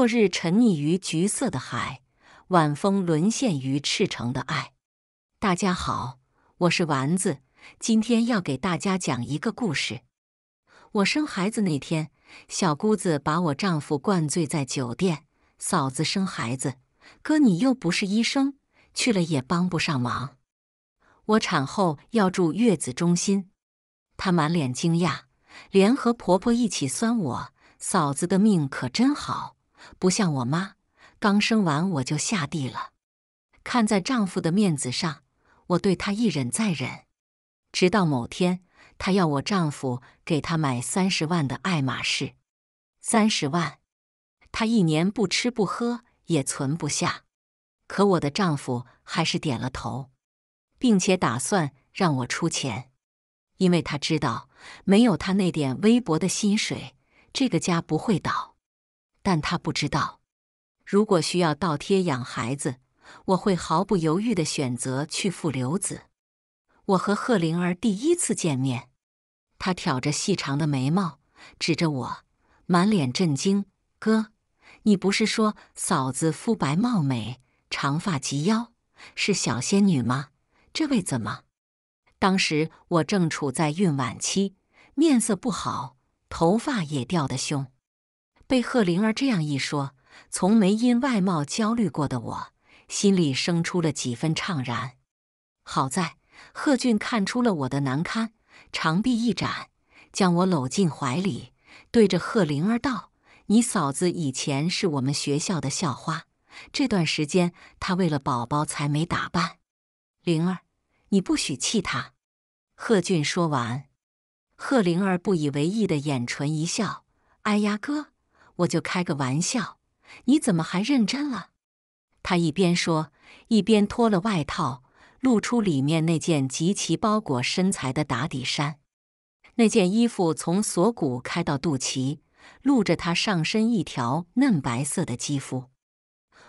落日沉溺于橘色的海，晚风沦陷于赤诚的爱。大家好，我是丸子，今天要给大家讲一个故事。我生孩子那天，小姑子把我丈夫灌醉在酒店，嫂子生孩子，哥你又不是医生，去了也帮不上忙。我产后要住月子中心，她满脸惊讶，连和婆婆一起酸我嫂子的命可真好。不像我妈，刚生完我就下地了。看在丈夫的面子上，我对她一忍再忍。直到某天，她要我丈夫给她买三十万的爱马仕。三十万，她一年不吃不喝也存不下。可我的丈夫还是点了头，并且打算让我出钱，因为他知道没有他那点微薄的薪水，这个家不会倒。但他不知道，如果需要倒贴养孩子，我会毫不犹豫的选择去付。流子。我和贺灵儿第一次见面，他挑着细长的眉毛，指着我，满脸震惊：“哥，你不是说嫂子肤白貌美，长发及腰，是小仙女吗？这位怎么？”当时我正处在孕晚期，面色不好，头发也掉得凶。被贺灵儿这样一说，从没因外貌焦虑过的我，心里生出了几分怅然。好在贺俊看出了我的难堪，长臂一展，将我搂进怀里，对着贺灵儿道：“你嫂子以前是我们学校的校花，这段时间她为了宝宝才没打扮。灵儿，你不许气她。”贺俊说完，贺灵儿不以为意的掩唇一笑：“哎呀哥。”我就开个玩笑，你怎么还认真了？他一边说，一边脱了外套，露出里面那件极其包裹身材的打底衫。那件衣服从锁骨开到肚脐，露着他上身一条嫩白色的肌肤。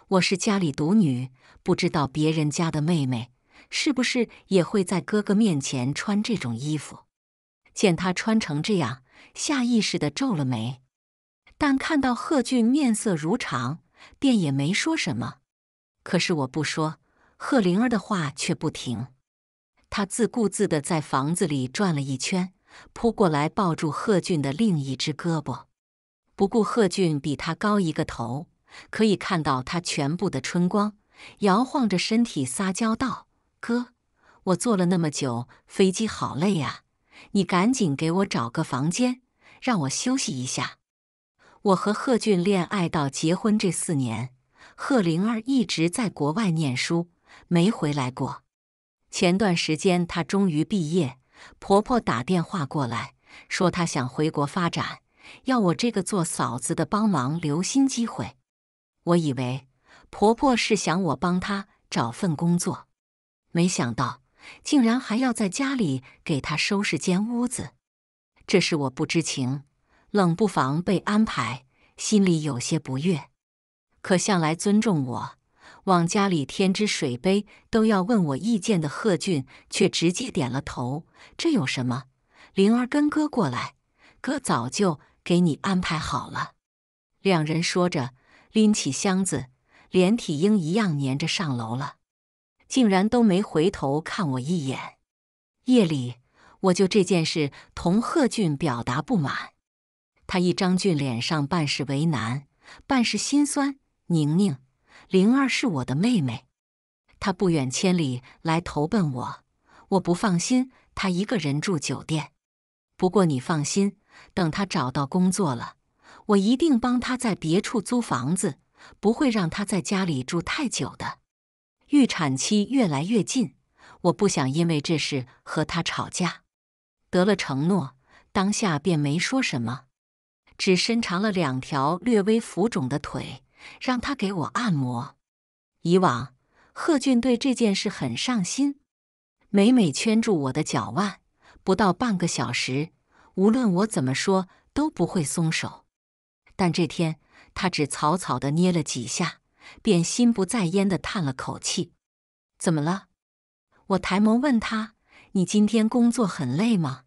我是家里独女，不知道别人家的妹妹是不是也会在哥哥面前穿这种衣服。见他穿成这样，下意识的皱了眉。但看到贺俊面色如常，便也没说什么。可是我不说，贺灵儿的话却不停。她自顾自地在房子里转了一圈，扑过来抱住贺俊的另一只胳膊，不顾贺俊比他高一个头，可以看到他全部的春光，摇晃着身体撒娇道：“哥，我坐了那么久飞机，好累啊！你赶紧给我找个房间，让我休息一下。”我和贺俊恋爱到结婚这四年，贺灵儿一直在国外念书，没回来过。前段时间她终于毕业，婆婆打电话过来，说她想回国发展，要我这个做嫂子的帮忙留心机会。我以为婆婆是想我帮她找份工作，没想到竟然还要在家里给她收拾间屋子，这是我不知情。冷不防被安排，心里有些不悦。可向来尊重我，往家里添只水杯都要问我意见的贺俊，却直接点了头。这有什么？灵儿跟哥过来，哥早就给你安排好了。两人说着，拎起箱子，连体婴一样粘着上楼了，竟然都没回头看我一眼。夜里，我就这件事同贺俊表达不满。他一张俊脸上，半是为难，半是心酸。宁宁，灵儿是我的妹妹，她不远千里来投奔我，我不放心她一个人住酒店。不过你放心，等她找到工作了，我一定帮她在别处租房子，不会让她在家里住太久的。预产期越来越近，我不想因为这事和她吵架。得了承诺，当下便没说什么。只伸长了两条略微浮肿的腿，让他给我按摩。以往，贺俊对这件事很上心，每每圈住我的脚腕，不到半个小时，无论我怎么说，都不会松手。但这天，他只草草的捏了几下，便心不在焉的叹了口气：“怎么了？”我抬眸问他：“你今天工作很累吗？”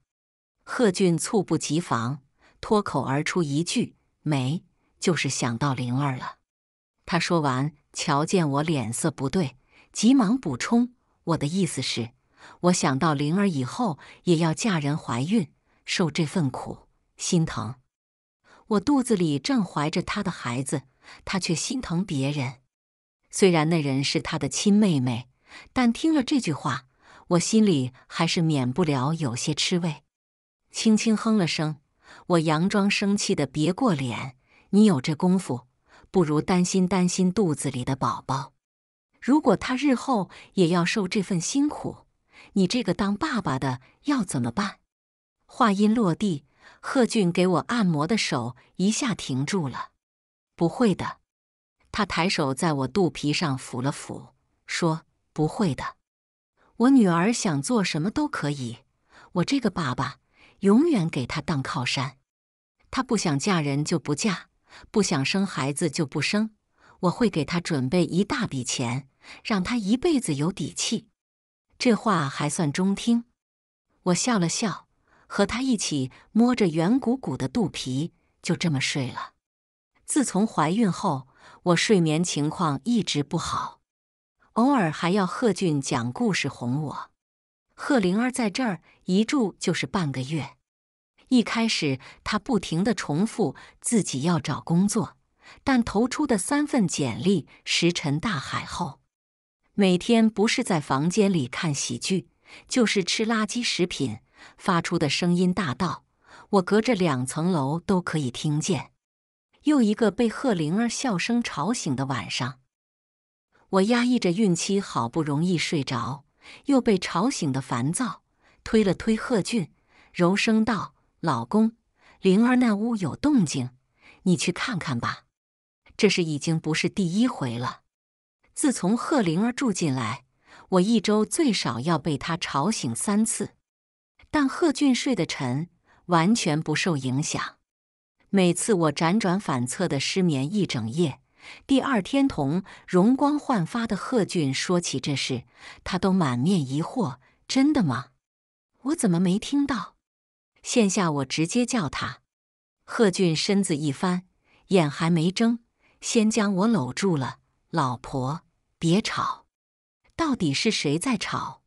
贺俊猝不及防。脱口而出一句：“没，就是想到灵儿了。”他说完，瞧见我脸色不对，急忙补充：“我的意思是，我想到灵儿以后也要嫁人、怀孕、受这份苦，心疼。我肚子里正怀着他的孩子，他却心疼别人。虽然那人是他的亲妹妹，但听了这句话，我心里还是免不了有些吃味。”轻轻哼了声。我佯装生气的别过脸，你有这功夫，不如担心担心肚子里的宝宝。如果他日后也要受这份辛苦，你这个当爸爸的要怎么办？话音落地，贺俊给我按摩的手一下停住了。不会的，他抬手在我肚皮上抚了抚，说：“不会的，我女儿想做什么都可以，我这个爸爸。”永远给他当靠山，他不想嫁人就不嫁，不想生孩子就不生。我会给他准备一大笔钱，让他一辈子有底气。这话还算中听，我笑了笑，和他一起摸着圆鼓鼓的肚皮，就这么睡了。自从怀孕后，我睡眠情况一直不好，偶尔还要贺俊讲故事哄我。贺灵儿在这儿一住就是半个月。一开始，她不停的重复自己要找工作，但投出的三份简历石沉大海后，每天不是在房间里看喜剧，就是吃垃圾食品，发出的声音大到我隔着两层楼都可以听见。又一个被贺灵儿笑声吵醒的晚上，我压抑着孕期好不容易睡着。又被吵醒的烦躁，推了推贺俊，柔声道：“老公，灵儿那屋有动静，你去看看吧。这是已经不是第一回了。自从贺灵儿住进来，我一周最少要被她吵醒三次。但贺俊睡得沉，完全不受影响。每次我辗转反侧的失眠一整夜。”第二天，同容光焕发的贺俊说起这事，他都满面疑惑：“真的吗？我怎么没听到？”现下我直接叫他，贺俊身子一翻，眼还没睁，先将我搂住了：“老婆，别吵！到底是谁在吵？”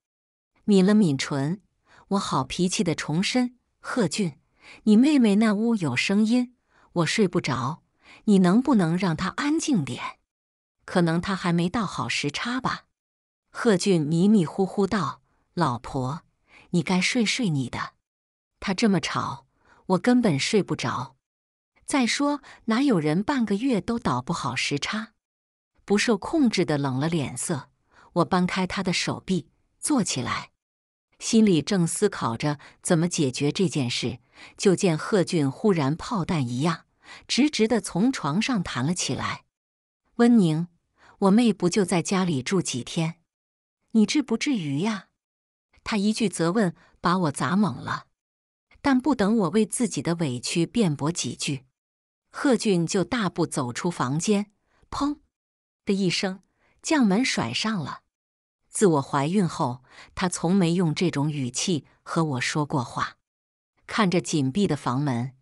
抿了抿唇，我好脾气的重申：“贺俊，你妹妹那屋有声音，我睡不着。”你能不能让他安静点？可能他还没到好时差吧。贺俊迷迷糊糊道：“老婆，你该睡睡你的。他这么吵，我根本睡不着。再说，哪有人半个月都倒不好时差？”不受控制的冷了脸色，我搬开他的手臂，坐起来，心里正思考着怎么解决这件事，就见贺俊忽然炮弹一样。直直的从床上弹了起来。温宁，我妹不就在家里住几天？你至不至于呀！他一句责问把我砸懵了。但不等我为自己的委屈辩驳几句，贺俊就大步走出房间，砰的一声将门甩上了。自我怀孕后，他从没用这种语气和我说过话。看着紧闭的房门。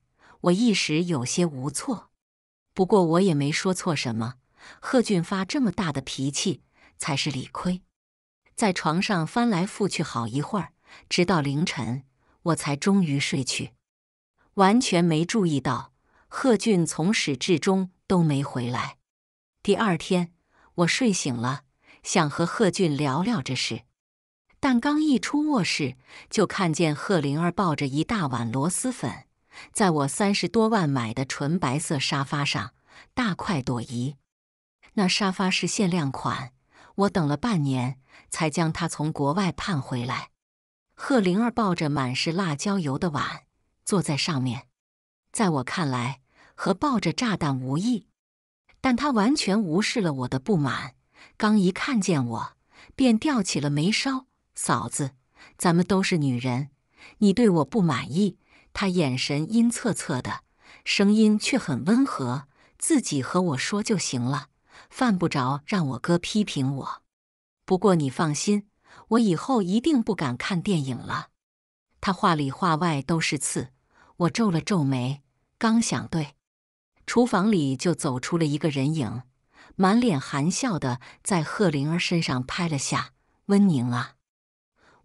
我一时有些无措，不过我也没说错什么。贺俊发这么大的脾气才是理亏。在床上翻来覆去好一会儿，直到凌晨我才终于睡去，完全没注意到贺俊从始至终都没回来。第二天我睡醒了，想和贺俊聊聊这事，但刚一出卧室，就看见贺灵儿抱着一大碗螺蛳粉。在我三十多万买的纯白色沙发上大快朵颐，那沙发是限量款，我等了半年才将它从国外盼回来。贺灵儿抱着满是辣椒油的碗坐在上面，在我看来和抱着炸弹无异，但她完全无视了我的不满。刚一看见我，便吊起了眉梢：“嫂子，咱们都是女人，你对我不满意。”他眼神阴恻恻的，声音却很温和，自己和我说就行了，犯不着让我哥批评我。不过你放心，我以后一定不敢看电影了。他话里话外都是刺，我皱了皱眉，刚想对，厨房里就走出了一个人影，满脸含笑的在贺灵儿身上拍了下：“温宁啊，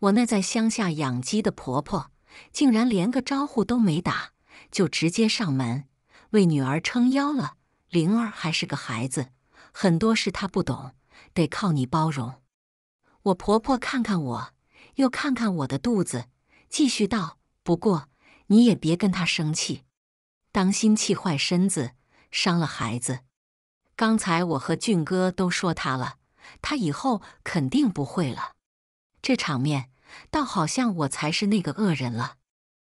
我那在乡下养鸡的婆婆。”竟然连个招呼都没打，就直接上门为女儿撑腰了。灵儿还是个孩子，很多事她不懂，得靠你包容。我婆婆看看我，又看看我的肚子，继续道：“不过你也别跟她生气，当心气坏身子，伤了孩子。刚才我和俊哥都说她了，她以后肯定不会了。这场面。”倒好像我才是那个恶人了。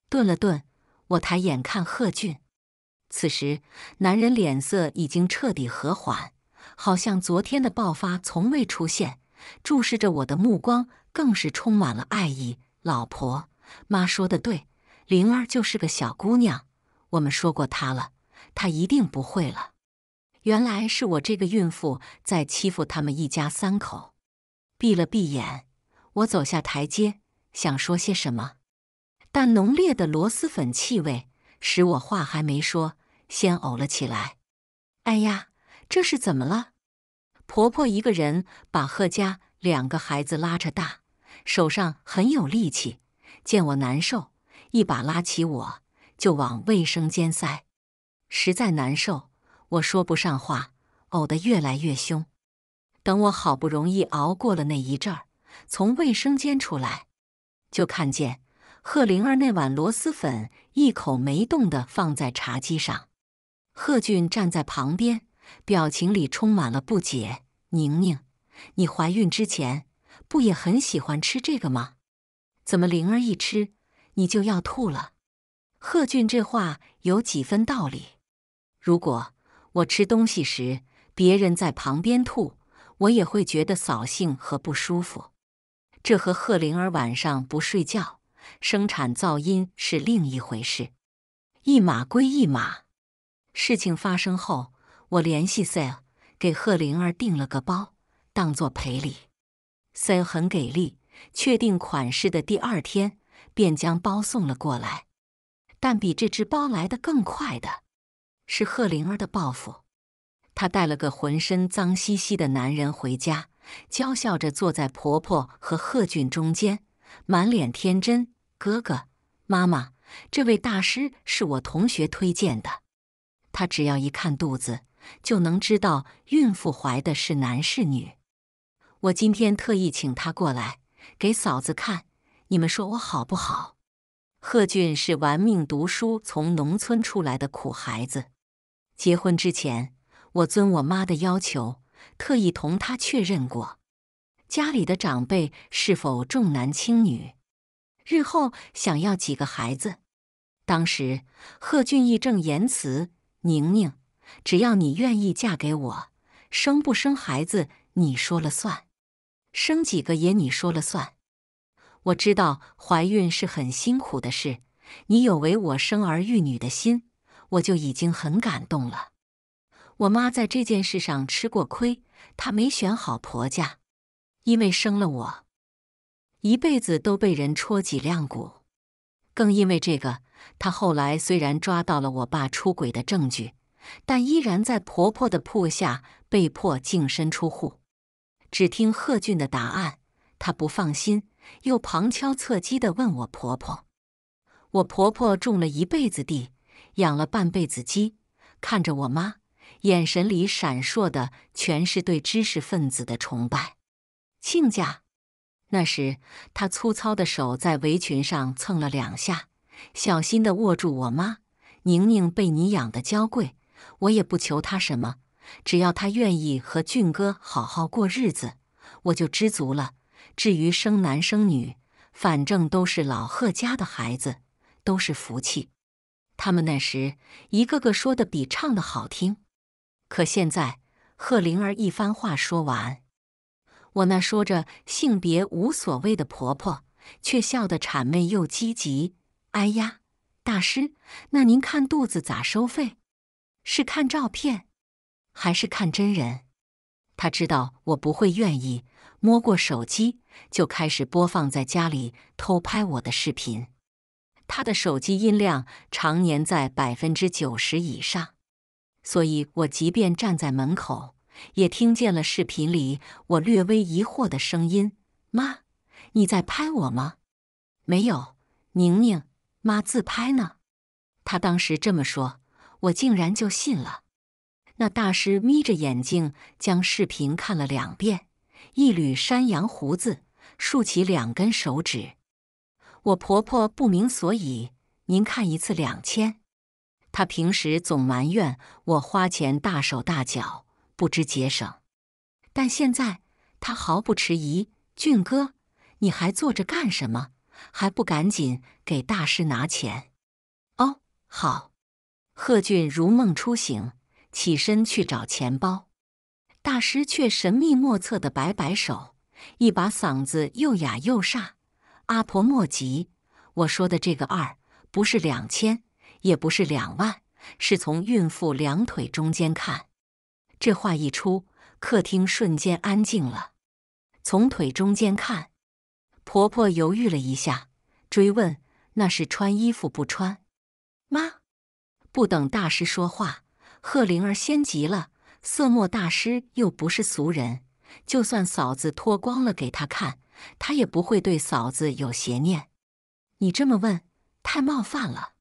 顿了顿，我抬眼看贺俊，此时男人脸色已经彻底和缓，好像昨天的爆发从未出现。注视着我的目光更是充满了爱意。老婆妈说的对，灵儿就是个小姑娘。我们说过她了，她一定不会了。原来是我这个孕妇在欺负他们一家三口。闭了闭眼。我走下台阶，想说些什么，但浓烈的螺蛳粉气味使我话还没说，先呕了起来。哎呀，这是怎么了？婆婆一个人把贺家两个孩子拉扯大，手上很有力气。见我难受，一把拉起我就往卫生间塞。实在难受，我说不上话，呕得越来越凶。等我好不容易熬过了那一阵儿。从卫生间出来，就看见贺灵儿那碗螺蛳粉一口没动的放在茶几上。贺俊站在旁边，表情里充满了不解：“宁宁，你怀孕之前不也很喜欢吃这个吗？怎么灵儿一吃你就要吐了？”贺俊这话有几分道理。如果我吃东西时别人在旁边吐，我也会觉得扫兴和不舒服。这和贺灵儿晚上不睡觉、生产噪音是另一回事，一码归一码。事情发生后，我联系 l 尔，给贺灵儿订了个包，当做赔礼。l 尔很给力，确定款式的第二天便将包送了过来。但比这只包来的更快的是贺灵儿的报复，她带了个浑身脏兮兮的男人回家。娇笑着坐在婆婆和贺俊中间，满脸天真。哥哥，妈妈，这位大师是我同学推荐的，他只要一看肚子，就能知道孕妇怀的是男是女。我今天特意请他过来给嫂子看，你们说我好不好？贺俊是玩命读书从农村出来的苦孩子，结婚之前我遵我妈的要求。特意同他确认过，家里的长辈是否重男轻女，日后想要几个孩子。当时贺俊义正言辞：“宁宁，只要你愿意嫁给我，生不生孩子你说了算，生几个也你说了算。我知道怀孕是很辛苦的事，你有为我生儿育女的心，我就已经很感动了。我妈在这件事上吃过亏。”她没选好婆家，因为生了我，一辈子都被人戳脊梁骨。更因为这个，她后来虽然抓到了我爸出轨的证据，但依然在婆婆的铺下被迫净身出户。只听贺俊的答案，她不放心，又旁敲侧击的问我婆婆。我婆婆种了一辈子地，养了半辈子鸡，看着我妈。眼神里闪烁的全是对知识分子的崇拜。亲家，那时他粗糙的手在围裙上蹭了两下，小心的握住我妈。宁宁被你养的娇贵，我也不求他什么，只要他愿意和俊哥好好过日子，我就知足了。至于生男生女，反正都是老贺家的孩子，都是福气。他们那时一个个说的比唱的好听。可现在，贺灵儿一番话说完，我那说着性别无所谓的婆婆，却笑得谄媚又积极。哎呀，大师，那您看肚子咋收费？是看照片，还是看真人？他知道我不会愿意，摸过手机就开始播放在家里偷拍我的视频。他的手机音量常年在百分之九十以上。所以我即便站在门口，也听见了视频里我略微疑惑的声音：“妈，你在拍我吗？”“没有，宁宁，妈自拍呢。”她当时这么说，我竟然就信了。那大师眯着眼睛将视频看了两遍，一缕山羊胡子竖起两根手指。我婆婆不明所以：“您看一次两千。”他平时总埋怨我花钱大手大脚，不知节省，但现在他毫不迟疑：“俊哥，你还坐着干什么？还不赶紧给大师拿钱？”哦，好。贺俊如梦初醒，起身去找钱包。大师却神秘莫测的摆摆手，一把嗓子又哑又煞：“阿婆莫急，我说的这个二不是两千。”也不是两万，是从孕妇两腿中间看。这话一出，客厅瞬间安静了。从腿中间看，婆婆犹豫了一下，追问：“那是穿衣服不穿？”妈，不等大师说话，贺灵儿先急了：“色墨大师又不是俗人，就算嫂子脱光了给他看，他也不会对嫂子有邪念。你这么问，太冒犯了。”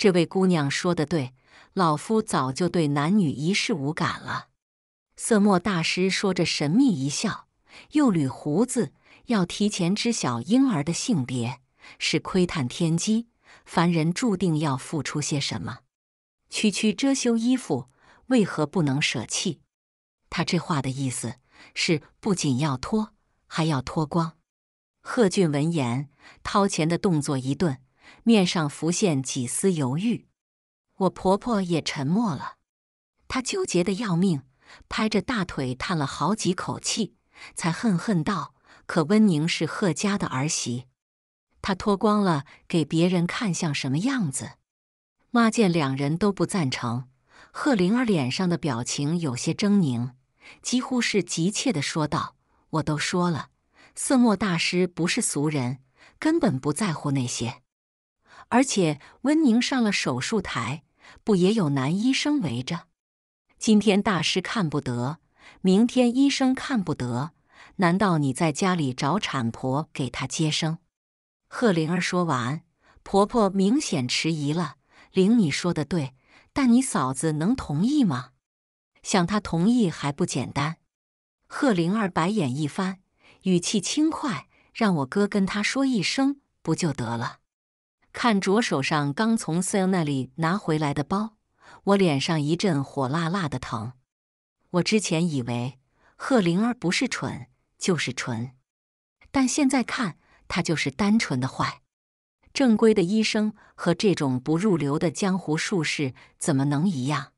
这位姑娘说的对，老夫早就对男女一事无感了。色墨大师说着神秘一笑，又捋胡子。要提前知晓婴儿的性别，是窥探天机。凡人注定要付出些什么？区区遮羞衣服，为何不能舍弃？他这话的意思是，不仅要脱，还要脱光。贺俊闻言，掏钱的动作一顿。面上浮现几丝犹豫，我婆婆也沉默了，她纠结的要命，拍着大腿叹了好几口气，才恨恨道：“可温宁是贺家的儿媳，她脱光了给别人看，像什么样子？”妈见两人都不赞成，贺灵儿脸上的表情有些狰狞，几乎是急切地说道：“我都说了，四墨大师不是俗人，根本不在乎那些。”而且温宁上了手术台，不也有男医生围着？今天大师看不得，明天医生看不得，难道你在家里找产婆给她接生？贺灵儿说完，婆婆明显迟疑了：“灵，你说的对，但你嫂子能同意吗？想她同意还不简单？”贺灵儿白眼一翻，语气轻快：“让我哥跟她说一声，不就得了。”看着手上刚从三那里拿回来的包，我脸上一阵火辣辣的疼。我之前以为贺灵儿不是蠢就是纯，但现在看她就是单纯的坏。正规的医生和这种不入流的江湖术士怎么能一样？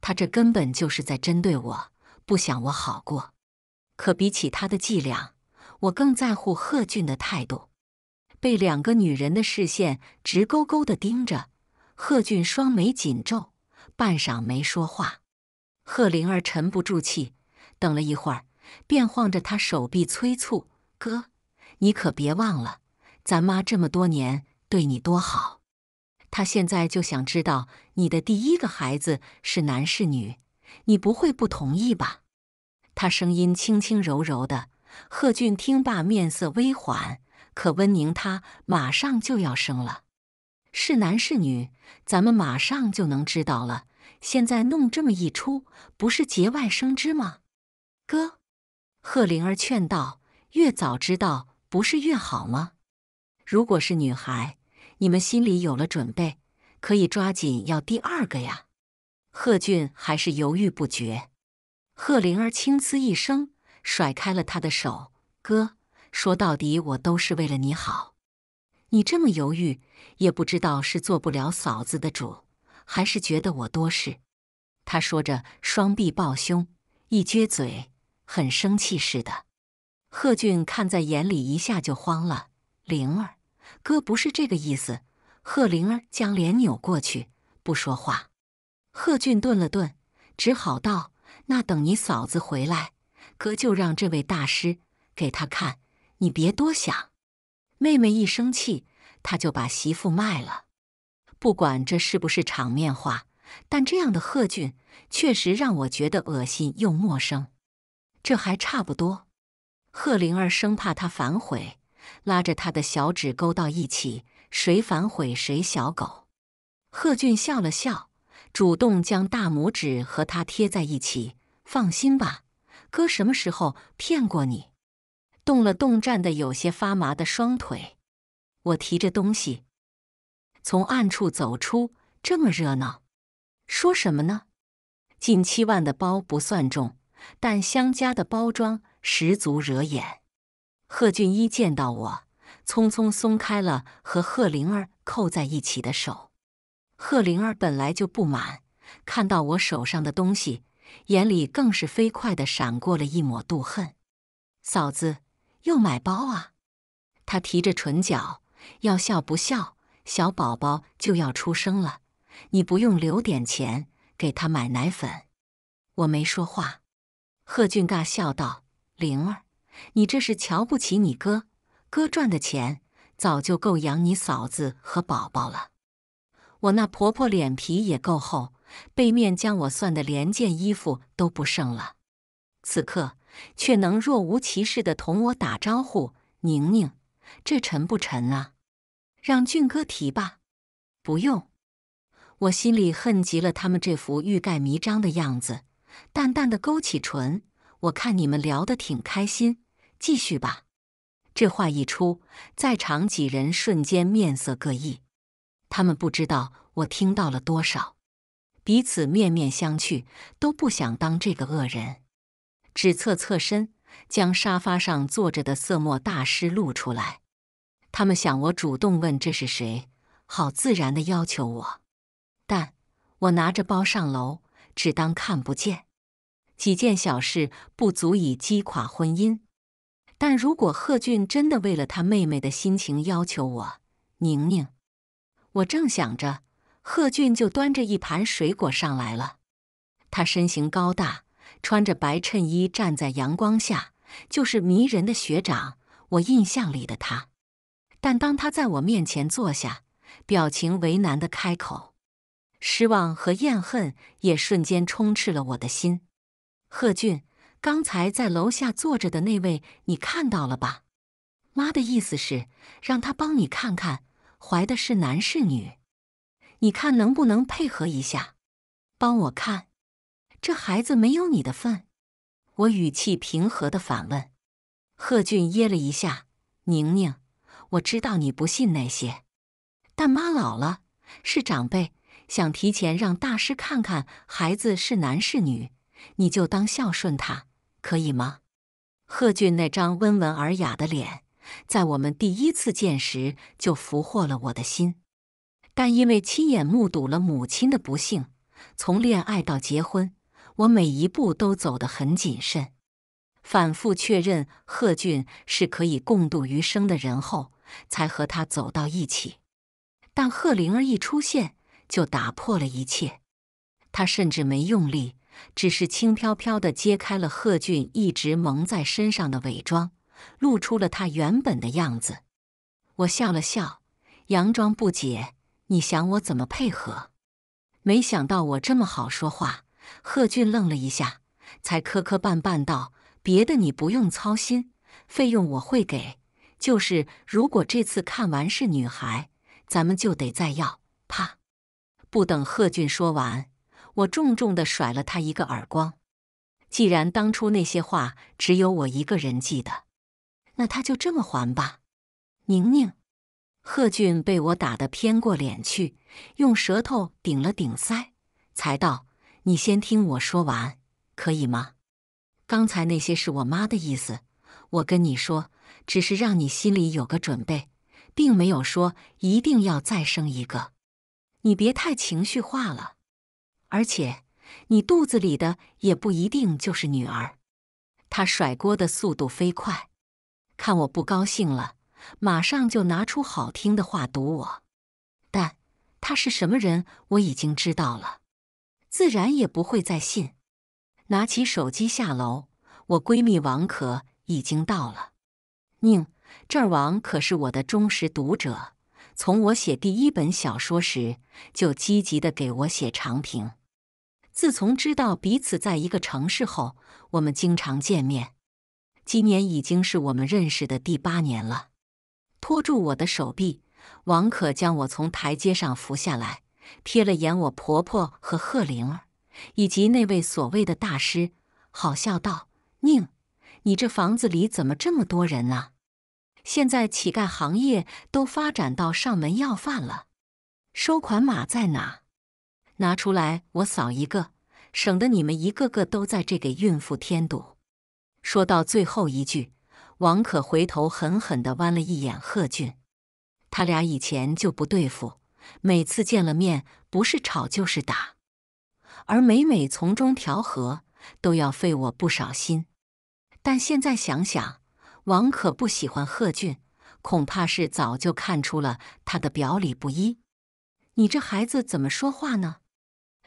他这根本就是在针对我，不想我好过。可比起他的伎俩，我更在乎贺俊的态度。被两个女人的视线直勾勾的盯着，贺俊双眉紧皱，半晌没说话。贺灵儿沉不住气，等了一会儿，便晃着他手臂催促：“哥，你可别忘了，咱妈这么多年对你多好。她现在就想知道你的第一个孩子是男是女，你不会不同意吧？”他声音轻轻柔柔的。贺俊听罢，面色微缓。可温宁她马上就要生了，是男是女，咱们马上就能知道了。现在弄这么一出，不是节外生枝吗？哥，贺灵儿劝道：“越早知道不是越好吗？如果是女孩，你们心里有了准备，可以抓紧要第二个呀。”贺俊还是犹豫不决。贺灵儿轻呲一声，甩开了他的手，哥。说到底，我都是为了你好。你这么犹豫，也不知道是做不了嫂子的主，还是觉得我多事。他说着，双臂抱胸，一撅嘴，很生气似的。贺俊看在眼里，一下就慌了。灵儿，哥不是这个意思。贺灵儿将脸扭过去，不说话。贺俊顿了顿，只好道：“那等你嫂子回来，哥就让这位大师给他看。”你别多想，妹妹一生气，他就把媳妇卖了。不管这是不是场面话，但这样的贺俊确实让我觉得恶心又陌生。这还差不多。贺灵儿生怕他反悔，拉着他的小指勾到一起，谁反悔谁小狗。贺俊笑了笑，主动将大拇指和他贴在一起。放心吧，哥什么时候骗过你？动了动站的有些发麻的双腿，我提着东西从暗处走出。这么热闹，说什么呢？近七万的包不算重，但相加的包装十足惹眼。贺俊一见到我，匆匆松开了和贺灵儿扣在一起的手。贺灵儿本来就不满，看到我手上的东西，眼里更是飞快的闪过了一抹妒恨。嫂子。又买包啊！他提着唇角要笑不笑，小宝宝就要出生了，你不用留点钱给他买奶粉。我没说话，贺俊尬笑道：“灵儿，你这是瞧不起你哥？哥赚的钱早就够养你嫂子和宝宝了。我那婆婆脸皮也够厚，背面将我算的连件衣服都不剩了。此刻。”却能若无其事地同我打招呼。宁宁，这沉不沉啊？让俊哥提吧。不用。我心里恨极了他们这副欲盖弥彰的样子，淡淡的勾起唇。我看你们聊得挺开心，继续吧。这话一出，在场几人瞬间面色各异。他们不知道我听到了多少，彼此面面相觑，都不想当这个恶人。只侧侧身，将沙发上坐着的色墨大师露出来。他们想我主动问这是谁，好自然的要求我。但我拿着包上楼，只当看不见。几件小事不足以击垮婚姻，但如果贺俊真的为了他妹妹的心情要求我，宁宁，我正想着，贺俊就端着一盘水果上来了。他身形高大。穿着白衬衣站在阳光下，就是迷人的学长，我印象里的他。但当他在我面前坐下，表情为难的开口，失望和怨恨也瞬间充斥了我的心。贺俊，刚才在楼下坐着的那位，你看到了吧？妈的意思是让他帮你看看怀的是男是女，你看能不能配合一下，帮我看。这孩子没有你的份，我语气平和地反问。贺俊噎了一下：“宁宁，我知道你不信那些，但妈老了，是长辈，想提前让大师看看孩子是男是女，你就当孝顺他，可以吗？”贺俊那张温文尔雅的脸，在我们第一次见时就俘获了我的心，但因为亲眼目睹了母亲的不幸，从恋爱到结婚。我每一步都走得很谨慎，反复确认贺俊是可以共度余生的人后，才和他走到一起。但贺灵儿一出现，就打破了一切。他甚至没用力，只是轻飘飘的揭开了贺俊一直蒙在身上的伪装，露出了他原本的样子。我笑了笑，佯装不解：“你想我怎么配合？”没想到我这么好说话。贺俊愣了一下，才磕磕绊绊道：“别的你不用操心，费用我会给。就是如果这次看完是女孩，咱们就得再要。”啪！不等贺俊说完，我重重地甩了他一个耳光。既然当初那些话只有我一个人记得，那他就这么还吧。宁宁，贺俊被我打得偏过脸去，用舌头顶了顶腮，才道。你先听我说完，可以吗？刚才那些是我妈的意思，我跟你说，只是让你心里有个准备，并没有说一定要再生一个。你别太情绪化了，而且你肚子里的也不一定就是女儿。他甩锅的速度飞快，看我不高兴了，马上就拿出好听的话堵我。但他是什么人，我已经知道了。自然也不会再信。拿起手机下楼，我闺蜜王可已经到了。宁，这儿王可是我的忠实读者，从我写第一本小说时就积极的给我写长评。自从知道彼此在一个城市后，我们经常见面。今年已经是我们认识的第八年了。拖住我的手臂，王可将我从台阶上扶下来。瞥了眼我婆婆和贺灵儿，以及那位所谓的大师，好笑道：“宁，你这房子里怎么这么多人啊？现在乞丐行业都发展到上门要饭了，收款码在哪？拿出来我扫一个，省得你们一个个都在这给孕妇添堵。”说到最后一句，王可回头狠狠的剜了一眼贺俊，他俩以前就不对付。每次见了面，不是吵就是打，而每每从中调和，都要费我不少心。但现在想想，王可不喜欢贺俊，恐怕是早就看出了他的表里不一。你这孩子怎么说话呢？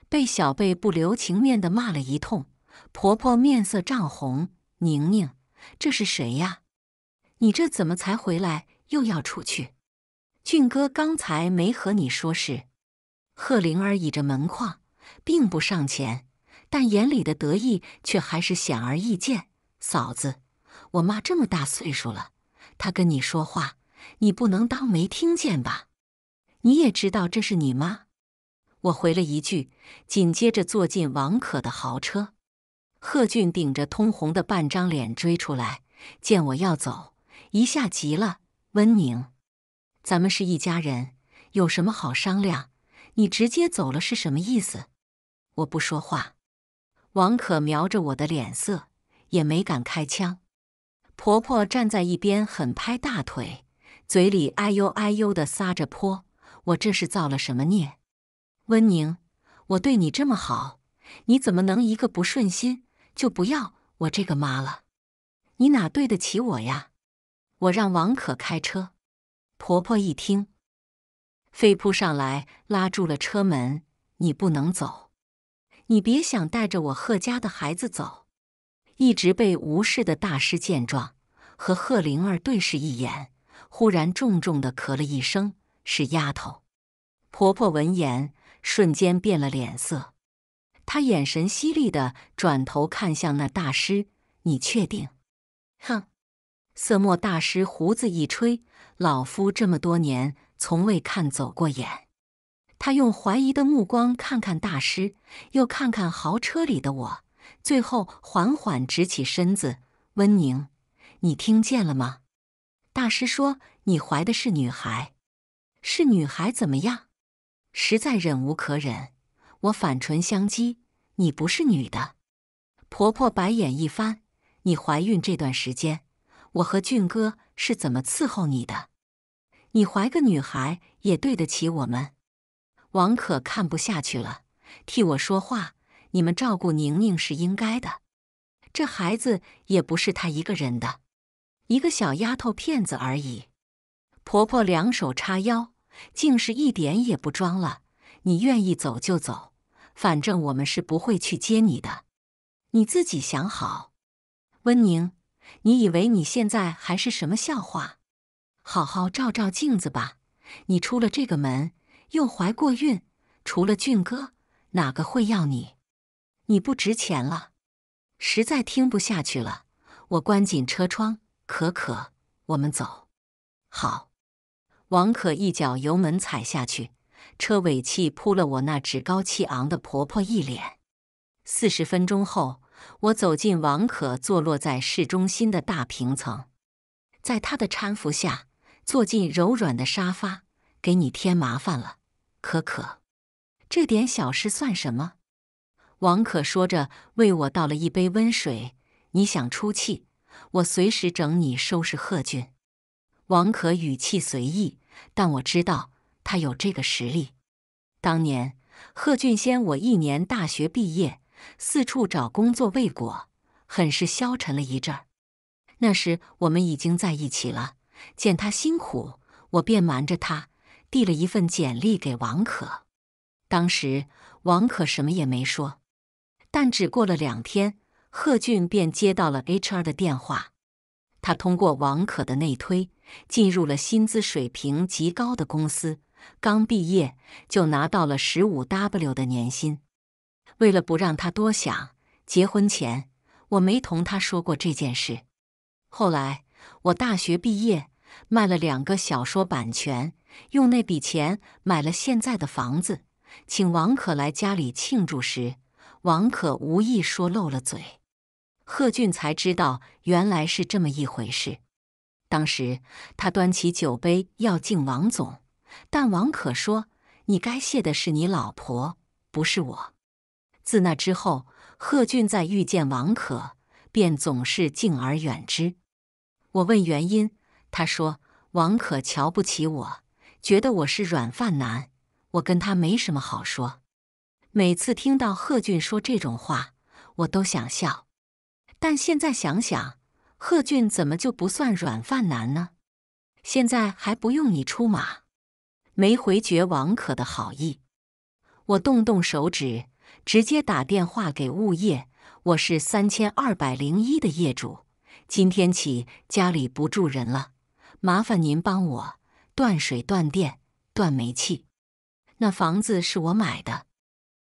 被小贝不留情面的骂了一通，婆婆面色涨红。宁宁，这是谁呀？你这怎么才回来又要出去？俊哥刚才没和你说事。贺灵儿倚着门框，并不上前，但眼里的得意却还是显而易见。嫂子，我妈这么大岁数了，她跟你说话，你不能当没听见吧？你也知道这是你妈。我回了一句，紧接着坐进王可的豪车。贺俊顶着通红的半张脸追出来，见我要走，一下急了，温宁。咱们是一家人，有什么好商量？你直接走了是什么意思？我不说话。王可瞄着我的脸色，也没敢开枪。婆婆站在一边，狠拍大腿，嘴里哎呦哎呦的撒着泼。我这是造了什么孽？温宁，我对你这么好，你怎么能一个不顺心就不要我这个妈了？你哪对得起我呀？我让王可开车。婆婆一听，飞扑上来，拉住了车门：“你不能走，你别想带着我贺家的孩子走！”一直被无视的大师见状，和贺灵儿对视一眼，忽然重重的咳了一声：“是丫头。”婆婆闻言，瞬间变了脸色，她眼神犀利的转头看向那大师：“你确定？”“哼！”色墨大师胡子一吹。老夫这么多年从未看走过眼。他用怀疑的目光看看大师，又看看豪车里的我，最后缓缓直起身子。温宁，你听见了吗？大师说你怀的是女孩，是女孩怎么样？实在忍无可忍，我反唇相讥：“你不是女的。”婆婆白眼一翻：“你怀孕这段时间，我和俊哥……”是怎么伺候你的？你怀个女孩也对得起我们。王可看不下去了，替我说话。你们照顾宁宁是应该的，这孩子也不是她一个人的，一个小丫头片子而已。婆婆两手叉腰，竟是一点也不装了。你愿意走就走，反正我们是不会去接你的，你自己想好。温宁。你以为你现在还是什么笑话？好好照照镜子吧！你出了这个门，又怀过孕，除了俊哥，哪个会要你？你不值钱了。实在听不下去了，我关紧车窗。可可，我们走。好。王可一脚油门踩下去，车尾气扑了我那趾高气昂的婆婆一脸。四十分钟后。我走进王可坐落在市中心的大平层，在他的搀扶下坐进柔软的沙发。给你添麻烦了，可可。这点小事算什么？王可说着，为我倒了一杯温水。你想出气，我随时整你，收拾贺俊。王可语气随意，但我知道他有这个实力。当年贺俊先我一年大学毕业。四处找工作未果，很是消沉了一阵儿。那时我们已经在一起了，见他辛苦，我便瞒着他递了一份简历给王可。当时王可什么也没说，但只过了两天，贺俊便接到了 HR 的电话。他通过王可的内推，进入了薪资水平极高的公司，刚毕业就拿到了十五 W 的年薪。为了不让他多想，结婚前我没同他说过这件事。后来我大学毕业，卖了两个小说版权，用那笔钱买了现在的房子。请王可来家里庆祝时，王可无意说漏了嘴，贺俊才知道原来是这么一回事。当时他端起酒杯要敬王总，但王可说：“你该谢的是你老婆，不是我。”自那之后，贺俊在遇见王可，便总是敬而远之。我问原因，他说：“王可瞧不起我，觉得我是软饭男，我跟他没什么好说。”每次听到贺俊说这种话，我都想笑。但现在想想，贺俊怎么就不算软饭男呢？现在还不用你出马，没回绝王可的好意。我动动手指。直接打电话给物业，我是三千二百零一的业主，今天起家里不住人了，麻烦您帮我断水、断电、断煤气。那房子是我买的，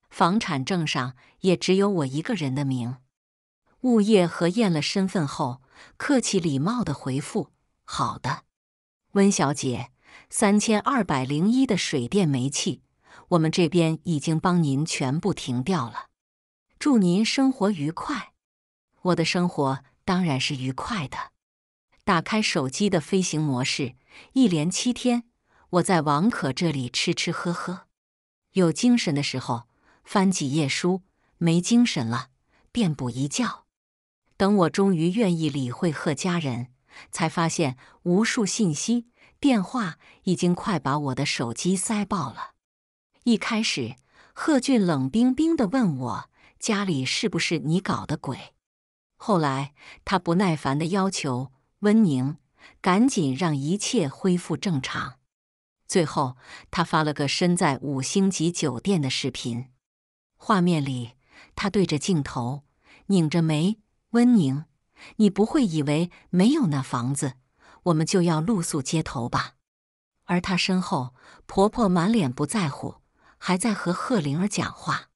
房产证上也只有我一个人的名。物业核验了身份后，客气礼貌的回复：“好的，温小姐，三千二百零一的水电煤气。”我们这边已经帮您全部停掉了，祝您生活愉快。我的生活当然是愉快的。打开手机的飞行模式，一连七天，我在王可这里吃吃喝喝，有精神的时候翻几页书，没精神了便补一觉。等我终于愿意理会贺家人，才发现无数信息、电话已经快把我的手机塞爆了。一开始，贺俊冷冰冰地问我：“家里是不是你搞的鬼？”后来，他不耐烦地要求温宁赶紧让一切恢复正常。最后，他发了个身在五星级酒店的视频，画面里他对着镜头拧着眉：“温宁，你不会以为没有那房子，我们就要露宿街头吧？”而他身后，婆婆满脸不在乎。还在和贺灵儿讲话，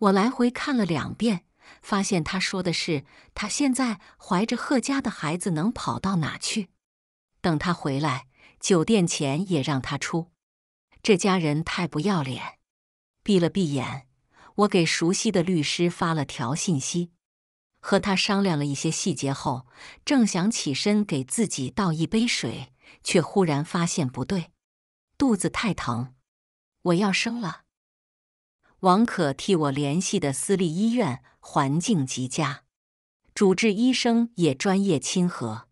我来回看了两遍，发现他说的是他现在怀着贺家的孩子能跑到哪去？等他回来，酒店钱也让他出。这家人太不要脸。闭了闭眼，我给熟悉的律师发了条信息，和他商量了一些细节后，正想起身给自己倒一杯水，却忽然发现不对，肚子太疼。我要生了。王可替我联系的私立医院环境极佳，主治医生也专业亲和。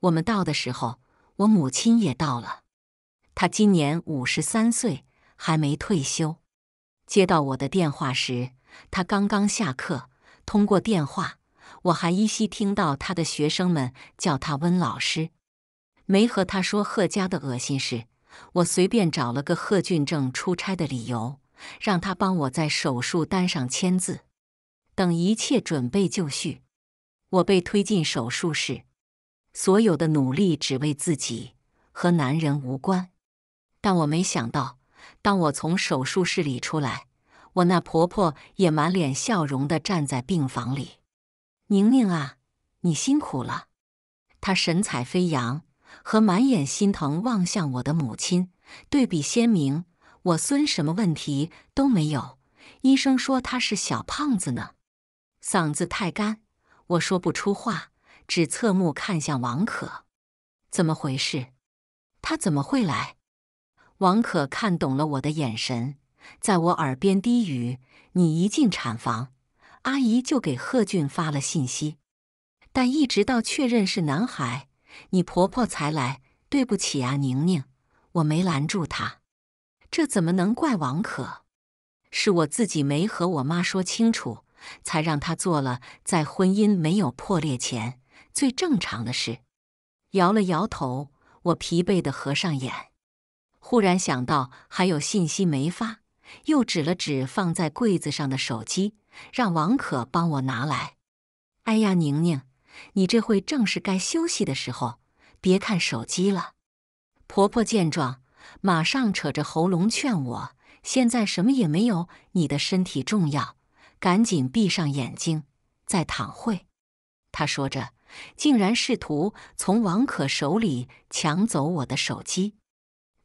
我们到的时候，我母亲也到了。她今年五十三岁，还没退休。接到我的电话时，她刚刚下课。通过电话，我还依稀听到她的学生们叫她温老师，没和她说贺家的恶心事。我随便找了个贺俊正出差的理由，让他帮我在手术单上签字。等一切准备就绪，我被推进手术室。所有的努力只为自己，和男人无关。但我没想到，当我从手术室里出来，我那婆婆也满脸笑容地站在病房里：“宁宁啊，你辛苦了。”她神采飞扬。和满眼心疼望向我的母亲，对比鲜明。我孙什么问题都没有，医生说他是小胖子呢。嗓子太干，我说不出话，只侧目看向王可。怎么回事？他怎么会来？王可看懂了我的眼神，在我耳边低语：“你一进产房，阿姨就给贺俊发了信息，但一直到确认是男孩。”你婆婆才来，对不起啊，宁宁，我没拦住她。这怎么能怪王可？是我自己没和我妈说清楚，才让她做了在婚姻没有破裂前最正常的事。摇了摇头，我疲惫地合上眼。忽然想到还有信息没发，又指了指放在柜子上的手机，让王可帮我拿来。哎呀，宁宁。你这会正是该休息的时候，别看手机了。婆婆见状，马上扯着喉咙劝我：“现在什么也没有，你的身体重要，赶紧闭上眼睛，再躺会。”她说着，竟然试图从王可手里抢走我的手机。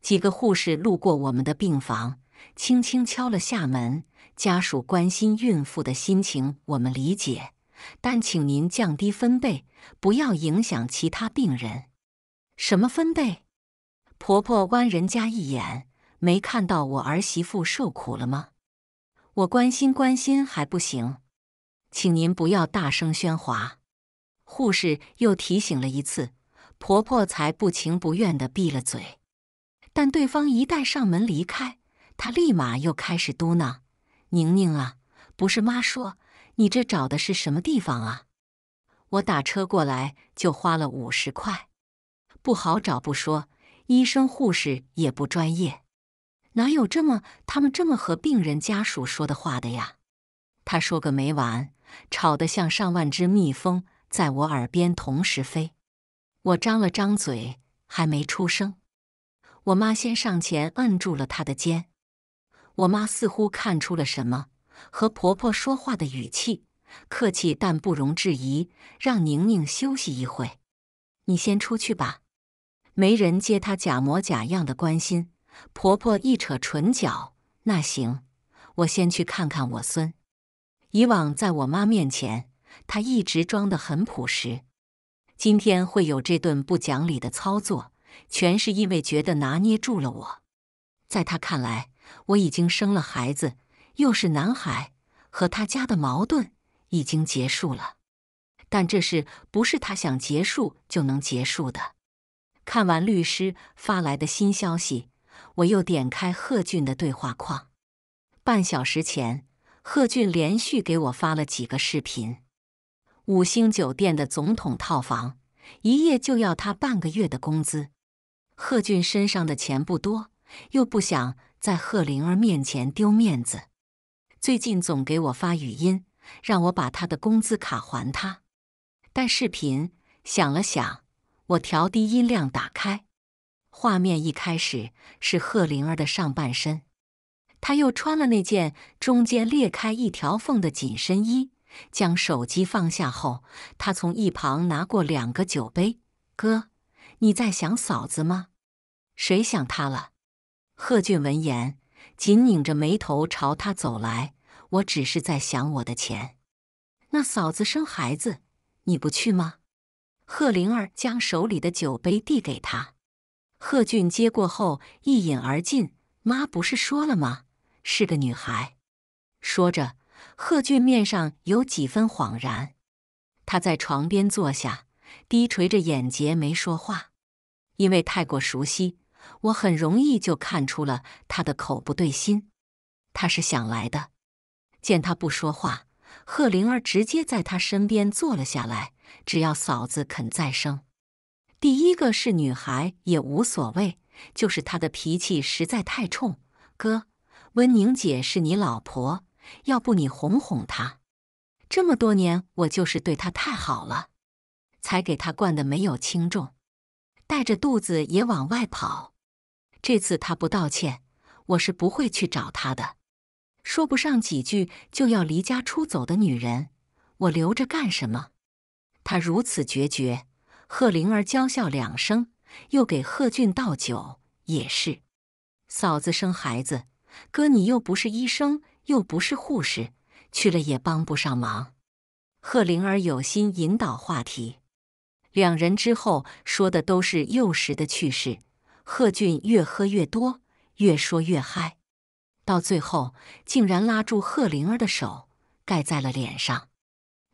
几个护士路过我们的病房，轻轻敲了下门。家属关心孕妇的心情，我们理解。但请您降低分贝，不要影响其他病人。什么分贝？婆婆剜人家一眼，没看到我儿媳妇受苦了吗？我关心关心还不行？请您不要大声喧哗。护士又提醒了一次，婆婆才不情不愿地闭了嘴。但对方一带上门离开，她立马又开始嘟囔：“宁宁啊，不是妈说。”你这找的是什么地方啊？我打车过来就花了五十块，不好找不说，医生护士也不专业，哪有这么他们这么和病人家属说的话的呀？他说个没完，吵得像上万只蜜蜂在我耳边同时飞。我张了张嘴，还没出声，我妈先上前摁住了他的肩。我妈似乎看出了什么。和婆婆说话的语气客气，但不容置疑。让宁宁休息一会，你先出去吧。没人接她假模假样的关心。婆婆一扯唇角：“那行，我先去看看我孙。”以往在我妈面前，她一直装得很朴实。今天会有这顿不讲理的操作，全是因为觉得拿捏住了我。在她看来，我已经生了孩子。又是男孩和他家的矛盾已经结束了，但这事不是他想结束就能结束的。看完律师发来的新消息，我又点开贺俊的对话框。半小时前，贺俊连续给我发了几个视频。五星酒店的总统套房，一夜就要他半个月的工资。贺俊身上的钱不多，又不想在贺灵儿面前丢面子。最近总给我发语音，让我把他的工资卡还他。但视频想了想，我调低音量打开。画面一开始是贺灵儿的上半身，他又穿了那件中间裂开一条缝的紧身衣。将手机放下后，他从一旁拿过两个酒杯。哥，你在想嫂子吗？谁想他了？贺俊闻言。紧拧着眉头朝他走来。我只是在想我的钱。那嫂子生孩子，你不去吗？贺灵儿将手里的酒杯递给他。贺俊接过后一饮而尽。妈不是说了吗？是个女孩。说着，贺俊面上有几分恍然。他在床边坐下，低垂着眼睫没说话，因为太过熟悉。我很容易就看出了他的口不对心，他是想来的。见他不说话，贺灵儿直接在他身边坐了下来。只要嫂子肯再生，第一个是女孩也无所谓，就是她的脾气实在太冲。哥，温宁姐是你老婆，要不你哄哄她？这么多年，我就是对她太好了，才给她惯的没有轻重，带着肚子也往外跑。这次他不道歉，我是不会去找他的。说不上几句就要离家出走的女人，我留着干什么？他如此决绝，贺灵儿娇笑两声，又给贺俊倒酒。也是，嫂子生孩子，哥你又不是医生，又不是护士，去了也帮不上忙。贺灵儿有心引导话题，两人之后说的都是幼时的趣事。贺俊越喝越多，越说越嗨，到最后竟然拉住贺灵儿的手，盖在了脸上。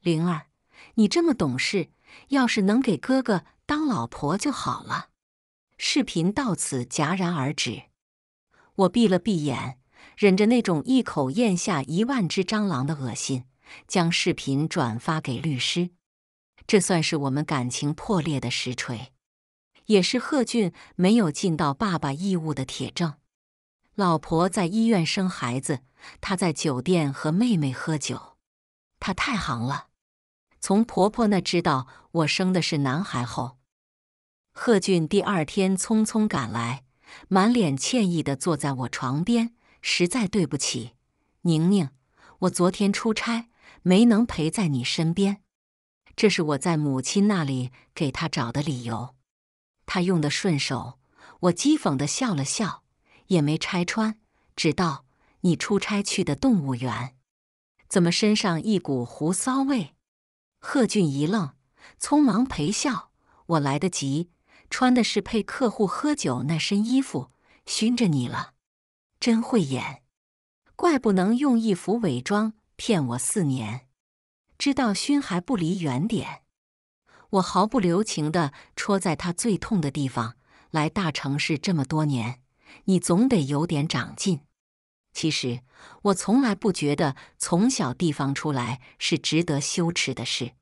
灵儿，你这么懂事，要是能给哥哥当老婆就好了。视频到此戛然而止。我闭了闭眼，忍着那种一口咽下一万只蟑螂的恶心，将视频转发给律师。这算是我们感情破裂的实锤。也是贺俊没有尽到爸爸义务的铁证。老婆在医院生孩子，他在酒店和妹妹喝酒，他太行了。从婆婆那知道我生的是男孩后，贺俊第二天匆匆赶来，满脸歉意的坐在我床边，实在对不起，宁宁，我昨天出差没能陪在你身边，这是我在母亲那里给他找的理由。他用的顺手，我讥讽的笑了笑，也没拆穿，只道：“你出差去的动物园，怎么身上一股狐骚味？”贺俊一愣，匆忙陪笑：“我来得及，穿的是陪客户喝酒那身衣服，熏着你了。真会演，怪不能用一副伪装骗我四年，知道熏还不离远点。”我毫不留情的戳在他最痛的地方。来大城市这么多年，你总得有点长进。其实我从来不觉得从小地方出来是值得羞耻的事。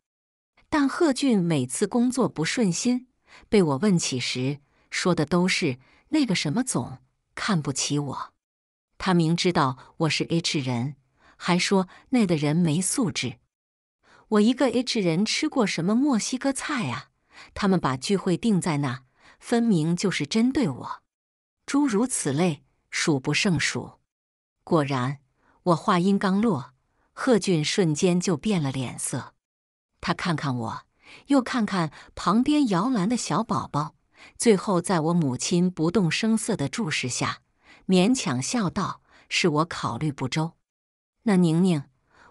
但贺俊每次工作不顺心，被我问起时，说的都是那个什么总看不起我。他明知道我是 H 人，还说那的人没素质。我一个 H 人吃过什么墨西哥菜啊？他们把聚会定在那，分明就是针对我。诸如此类，数不胜数。果然，我话音刚落，贺俊瞬间就变了脸色。他看看我，又看看旁边摇篮的小宝宝，最后在我母亲不动声色的注视下，勉强笑道：“是我考虑不周。”那宁宁，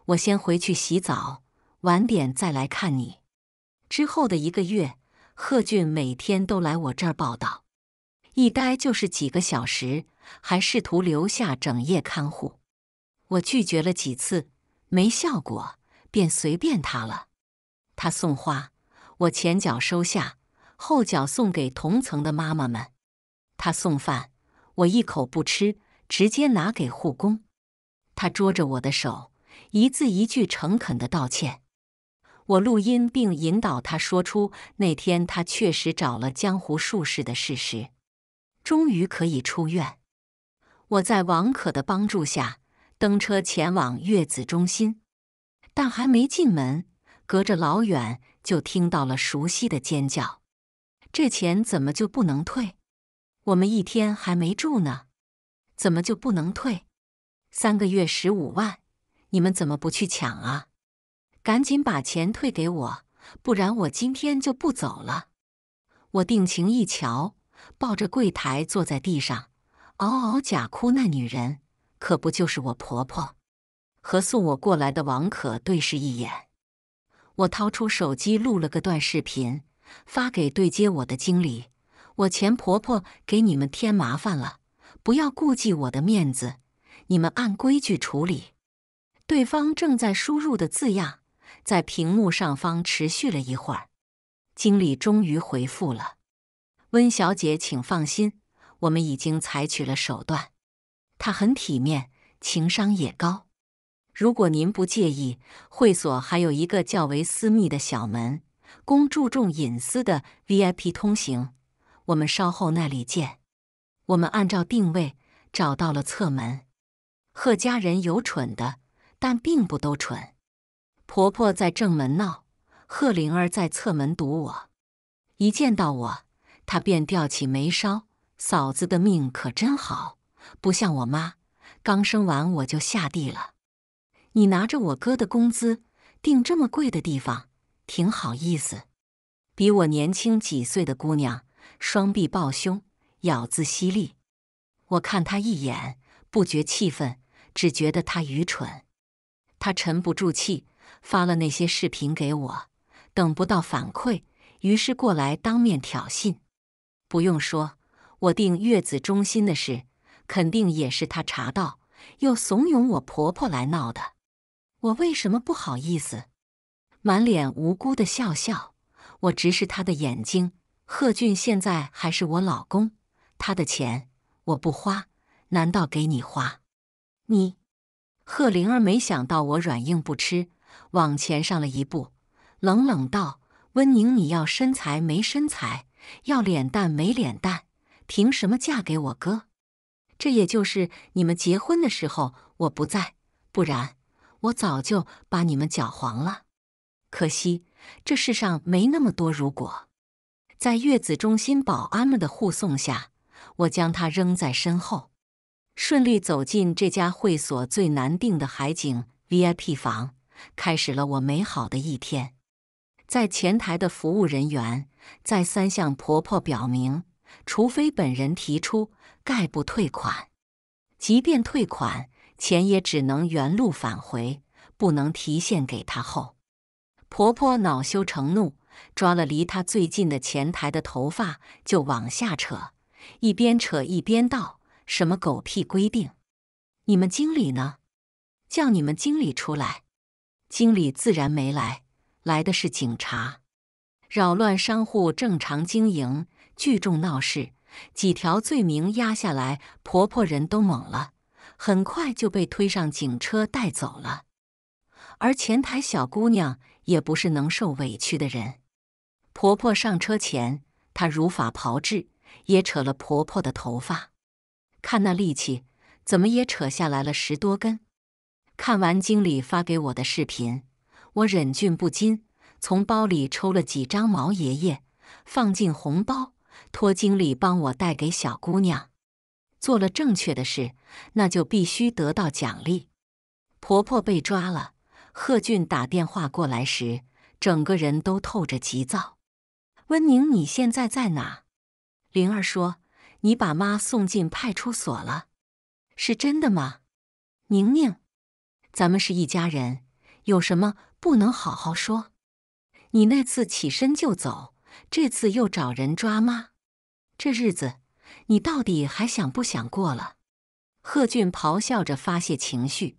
我先回去洗澡。晚点再来看你。之后的一个月，贺俊每天都来我这儿报道，一待就是几个小时，还试图留下整夜看护。我拒绝了几次，没效果，便随便他了。他送花，我前脚收下，后脚送给同层的妈妈们。他送饭，我一口不吃，直接拿给护工。他捉着我的手，一字一句诚恳的道歉。我录音并引导他说出那天他确实找了江湖术士的事实。终于可以出院，我在王可的帮助下登车前往月子中心，但还没进门，隔着老远就听到了熟悉的尖叫。这钱怎么就不能退？我们一天还没住呢，怎么就不能退？三个月十五万，你们怎么不去抢啊？赶紧把钱退给我，不然我今天就不走了。我定情一瞧，抱着柜台坐在地上，嗷嗷假哭。那女人可不就是我婆婆？和送我过来的王可对视一眼，我掏出手机录了个段视频，发给对接我的经理。我前婆婆给你们添麻烦了，不要顾忌我的面子，你们按规矩处理。对方正在输入的字样。在屏幕上方持续了一会儿，经理终于回复了：“温小姐，请放心，我们已经采取了手段。他很体面，情商也高。如果您不介意，会所还有一个较为私密的小门，供注重隐私的 VIP 通行。我们稍后那里见。”我们按照定位找到了侧门。贺家人有蠢的，但并不都蠢。婆婆在正门闹，贺灵儿在侧门堵我。一见到我，她便吊起眉梢：“嫂子的命可真好，不像我妈，刚生完我就下地了。你拿着我哥的工资订这么贵的地方，挺好意思。比我年轻几岁的姑娘，双臂抱胸，咬字犀利。我看她一眼，不觉气愤，只觉得她愚蠢。她沉不住气。”发了那些视频给我，等不到反馈，于是过来当面挑衅。不用说，我订月子中心的事，肯定也是他查到，又怂恿我婆婆来闹的。我为什么不好意思？满脸无辜的笑笑，我直视他的眼睛。贺俊现在还是我老公，他的钱我不花，难道给你花？你，贺灵儿，没想到我软硬不吃。往前上了一步，冷冷道：“温宁，你要身材没身材，要脸蛋没脸蛋，凭什么嫁给我哥？这也就是你们结婚的时候我不在，不然我早就把你们搅黄了。可惜这世上没那么多如果。”在月子中心保安们的护送下，我将他扔在身后，顺利走进这家会所最难订的海景 VIP 房。开始了我美好的一天。在前台的服务人员再三向婆婆表明，除非本人提出，概不退款；即便退款，钱也只能原路返回，不能提现给她。后婆婆恼羞成怒，抓了离她最近的前台的头发就往下扯，一边扯一边道：“什么狗屁规定？你们经理呢？叫你们经理出来！”经理自然没来，来的是警察。扰乱商户正常经营，聚众闹事，几条罪名压下来，婆婆人都懵了，很快就被推上警车带走了。而前台小姑娘也不是能受委屈的人，婆婆上车前，她如法炮制，也扯了婆婆的头发，看那力气，怎么也扯下来了十多根。看完经理发给我的视频，我忍俊不禁，从包里抽了几张毛爷爷放进红包，托经理帮我带给小姑娘。做了正确的事，那就必须得到奖励。婆婆被抓了，贺俊打电话过来时，整个人都透着急躁。温宁，你现在在哪？灵儿说：“你把妈送进派出所了，是真的吗？”宁宁。咱们是一家人，有什么不能好好说？你那次起身就走，这次又找人抓妈，这日子你到底还想不想过了？贺俊咆哮着发泄情绪，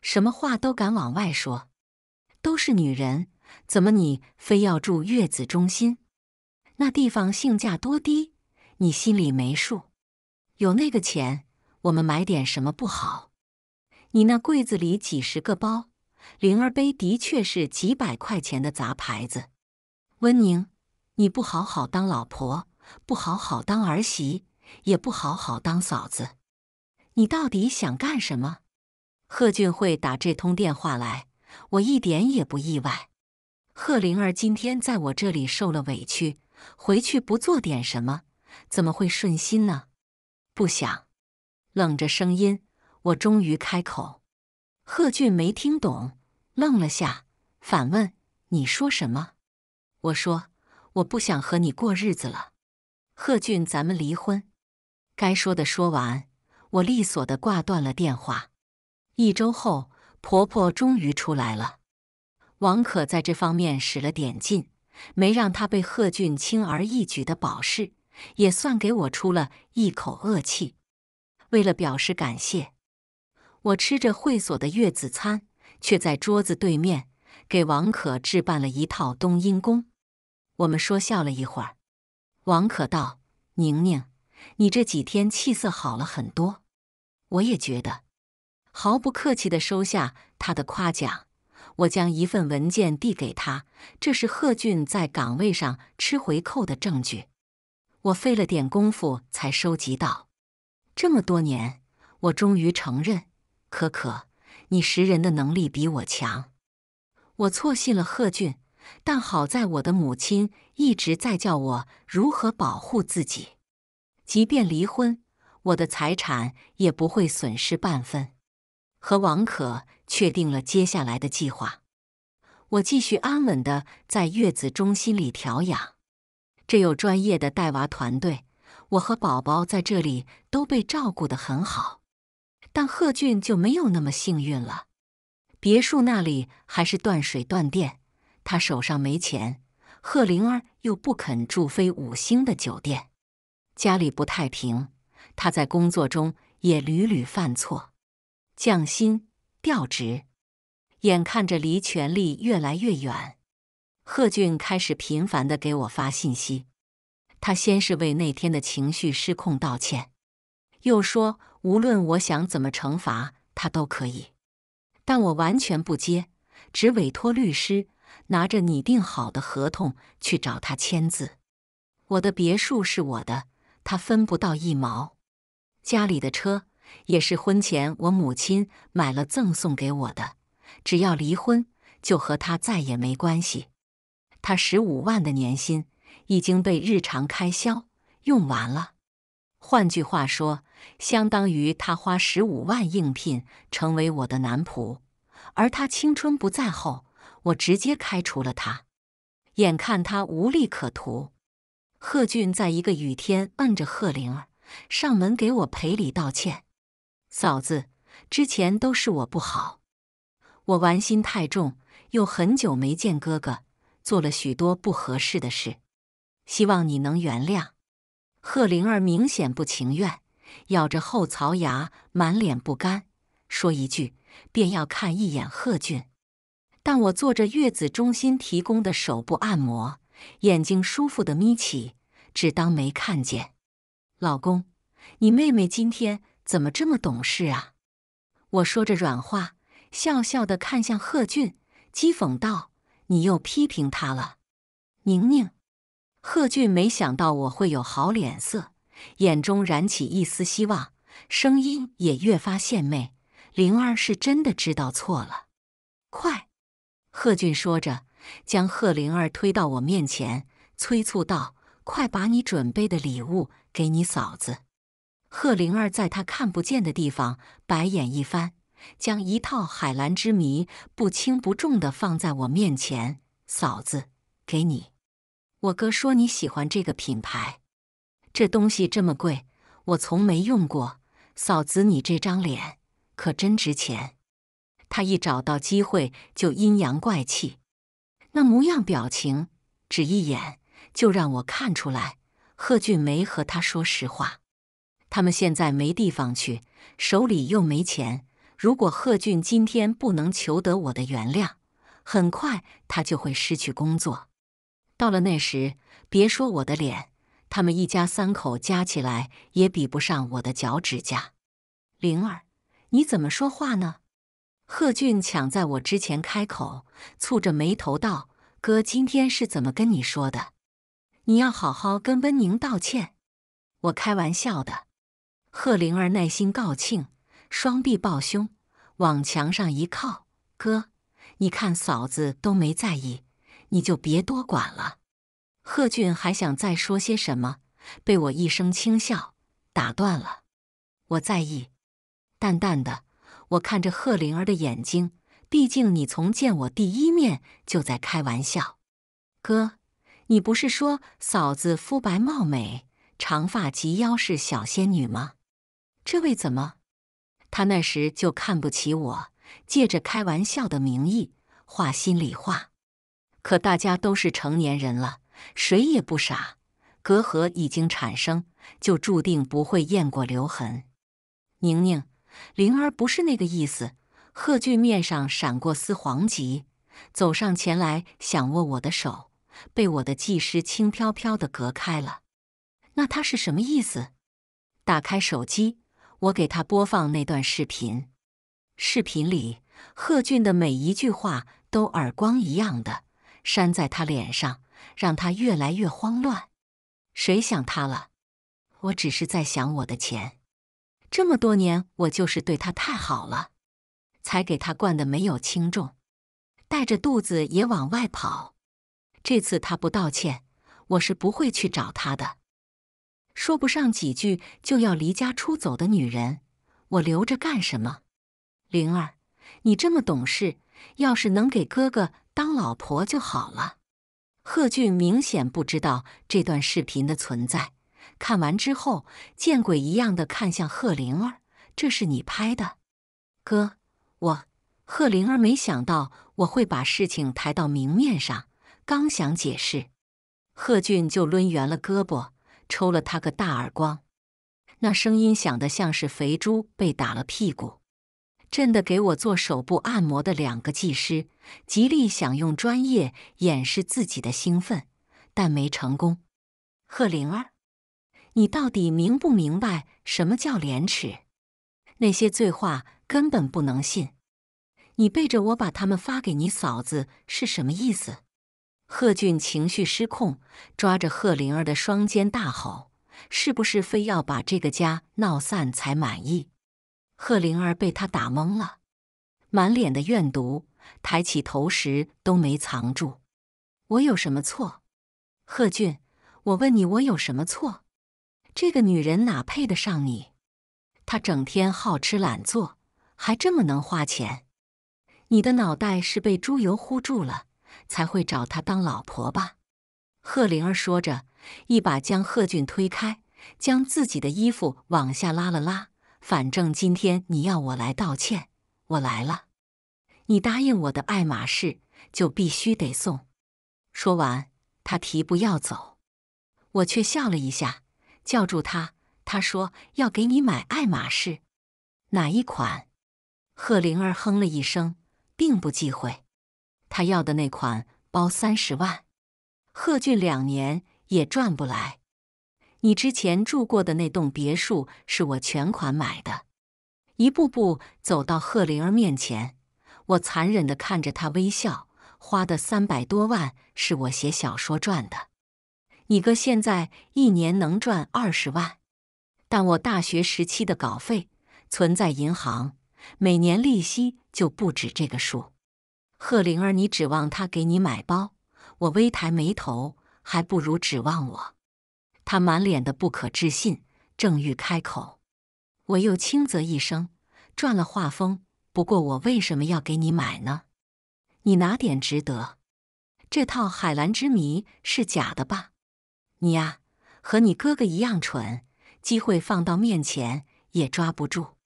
什么话都敢往外说。都是女人，怎么你非要住月子中心？那地方性价多低，你心里没数？有那个钱，我们买点什么不好？你那柜子里几十个包，灵儿背的确是几百块钱的杂牌子。温宁，你不好好当老婆，不好好当儿媳，也不好好当嫂子，你到底想干什么？贺俊会打这通电话来，我一点也不意外。贺灵儿今天在我这里受了委屈，回去不做点什么，怎么会顺心呢？不想，冷着声音。我终于开口，贺俊没听懂，愣了下，反问：“你说什么？”我说：“我不想和你过日子了，贺俊，咱们离婚。”该说的说完，我利索的挂断了电话。一周后，婆婆终于出来了。王可在这方面使了点劲，没让她被贺俊轻而易举的保释，也算给我出了一口恶气。为了表示感谢。我吃着会所的月子餐，却在桌子对面给王可置办了一套冬阴功。我们说笑了一会儿，王可道：“宁宁，你这几天气色好了很多，我也觉得。”毫不客气地收下他的夸奖，我将一份文件递给他，这是贺俊在岗位上吃回扣的证据。我费了点功夫才收集到，这么多年，我终于承认。可可，你识人的能力比我强。我错信了贺俊，但好在我的母亲一直在教我如何保护自己。即便离婚，我的财产也不会损失半分。和王可确定了接下来的计划，我继续安稳的在月子中心里调养。这有专业的带娃团队，我和宝宝在这里都被照顾的很好。但贺俊就没有那么幸运了。别墅那里还是断水断电，他手上没钱，贺灵儿又不肯住非五星的酒店，家里不太平，他在工作中也屡屡犯错，降薪调职，眼看着离权力越来越远，贺俊开始频繁的给我发信息。他先是为那天的情绪失控道歉，又说。无论我想怎么惩罚他都可以，但我完全不接，只委托律师拿着拟定好的合同去找他签字。我的别墅是我的，他分不到一毛。家里的车也是婚前我母亲买了赠送给我的，只要离婚，就和他再也没关系。他十五万的年薪已经被日常开销用完了，换句话说。相当于他花十五万应聘成为我的男仆，而他青春不在后，我直接开除了他。眼看他无利可图，贺俊在一个雨天摁着贺灵儿上门给我赔礼道歉：“嫂子，之前都是我不好，我玩心太重，又很久没见哥哥，做了许多不合适的事，希望你能原谅。”贺灵儿明显不情愿。咬着后槽牙，满脸不甘，说一句便要看一眼贺俊。但我做着月子中心提供的手部按摩，眼睛舒服的眯起，只当没看见。老公，你妹妹今天怎么这么懂事啊？我说着软话，笑笑的看向贺俊，讥讽道：“你又批评她了。”宁宁，贺俊没想到我会有好脸色。眼中燃起一丝希望，声音也越发献媚。灵儿是真的知道错了，快！贺俊说着，将贺灵儿推到我面前，催促道：“快把你准备的礼物给你嫂子。”贺灵儿在他看不见的地方，白眼一翻，将一套海蓝之谜不轻不重的放在我面前：“嫂子，给你。我哥说你喜欢这个品牌。”这东西这么贵，我从没用过。嫂子，你这张脸可真值钱。他一找到机会就阴阳怪气，那模样表情，只一眼就让我看出来，贺俊没和他说实话。他们现在没地方去，手里又没钱。如果贺俊今天不能求得我的原谅，很快他就会失去工作。到了那时，别说我的脸。他们一家三口加起来也比不上我的脚趾甲。灵儿，你怎么说话呢？贺俊抢在我之前开口，蹙着眉头道：“哥，今天是怎么跟你说的？你要好好跟温宁道歉。”我开玩笑的。贺灵儿耐心告罄，双臂抱胸，往墙上一靠：“哥，你看嫂子都没在意，你就别多管了。”贺俊还想再说些什么，被我一声轻笑打断了。我在意，淡淡的，我看着贺灵儿的眼睛。毕竟你从见我第一面就在开玩笑，哥，你不是说嫂子肤白貌美，长发及腰，是小仙女吗？这位怎么？他那时就看不起我，借着开玩笑的名义话心里话。可大家都是成年人了。谁也不傻，隔阂已经产生，就注定不会验过留痕。宁宁，灵儿不是那个意思。贺俊面上闪过丝黄急，走上前来想握我的手，被我的技师轻飘飘的隔开了。那他是什么意思？打开手机，我给他播放那段视频。视频里，贺俊的每一句话都耳光一样的扇在他脸上。让他越来越慌乱。谁想他了？我只是在想我的钱。这么多年，我就是对他太好了，才给他惯的没有轻重，带着肚子也往外跑。这次他不道歉，我是不会去找他的。说不上几句就要离家出走的女人，我留着干什么？灵儿，你这么懂事，要是能给哥哥当老婆就好了。贺俊明显不知道这段视频的存在，看完之后见鬼一样的看向贺灵儿：“这是你拍的，哥，我。”贺灵儿没想到我会把事情抬到明面上，刚想解释，贺俊就抡圆了胳膊，抽了他个大耳光，那声音响的像是肥猪被打了屁股。朕的给我做手部按摩的两个技师极力想用专业掩饰自己的兴奋，但没成功。贺灵儿，你到底明不明白什么叫廉耻？那些醉话根本不能信。你背着我把他们发给你嫂子是什么意思？贺俊情绪失控，抓着贺灵儿的双肩大吼：“是不是非要把这个家闹散才满意？”贺灵儿被他打懵了，满脸的怨毒，抬起头时都没藏住。我有什么错？贺俊，我问你，我有什么错？这个女人哪配得上你？她整天好吃懒做，还这么能花钱。你的脑袋是被猪油糊住了，才会找她当老婆吧？贺灵儿说着，一把将贺俊推开，将自己的衣服往下拉了拉。反正今天你要我来道歉，我来了。你答应我的爱马仕就必须得送。说完，他提步要走，我却笑了一下，叫住他。他说要给你买爱马仕，哪一款？贺灵儿哼了一声，并不忌讳。他要的那款包三十万，贺俊两年也赚不来。你之前住过的那栋别墅是我全款买的。一步步走到贺灵儿面前，我残忍地看着她微笑。花的三百多万是我写小说赚的。你哥现在一年能赚二十万，但我大学时期的稿费存在银行，每年利息就不止这个数。贺灵儿，你指望他给你买包？我微抬眉头，还不如指望我。他满脸的不可置信，正欲开口，我又轻啧一声，转了画风。不过我为什么要给你买呢？你哪点值得？这套《海蓝之谜》是假的吧？你呀，和你哥哥一样蠢，机会放到面前也抓不住。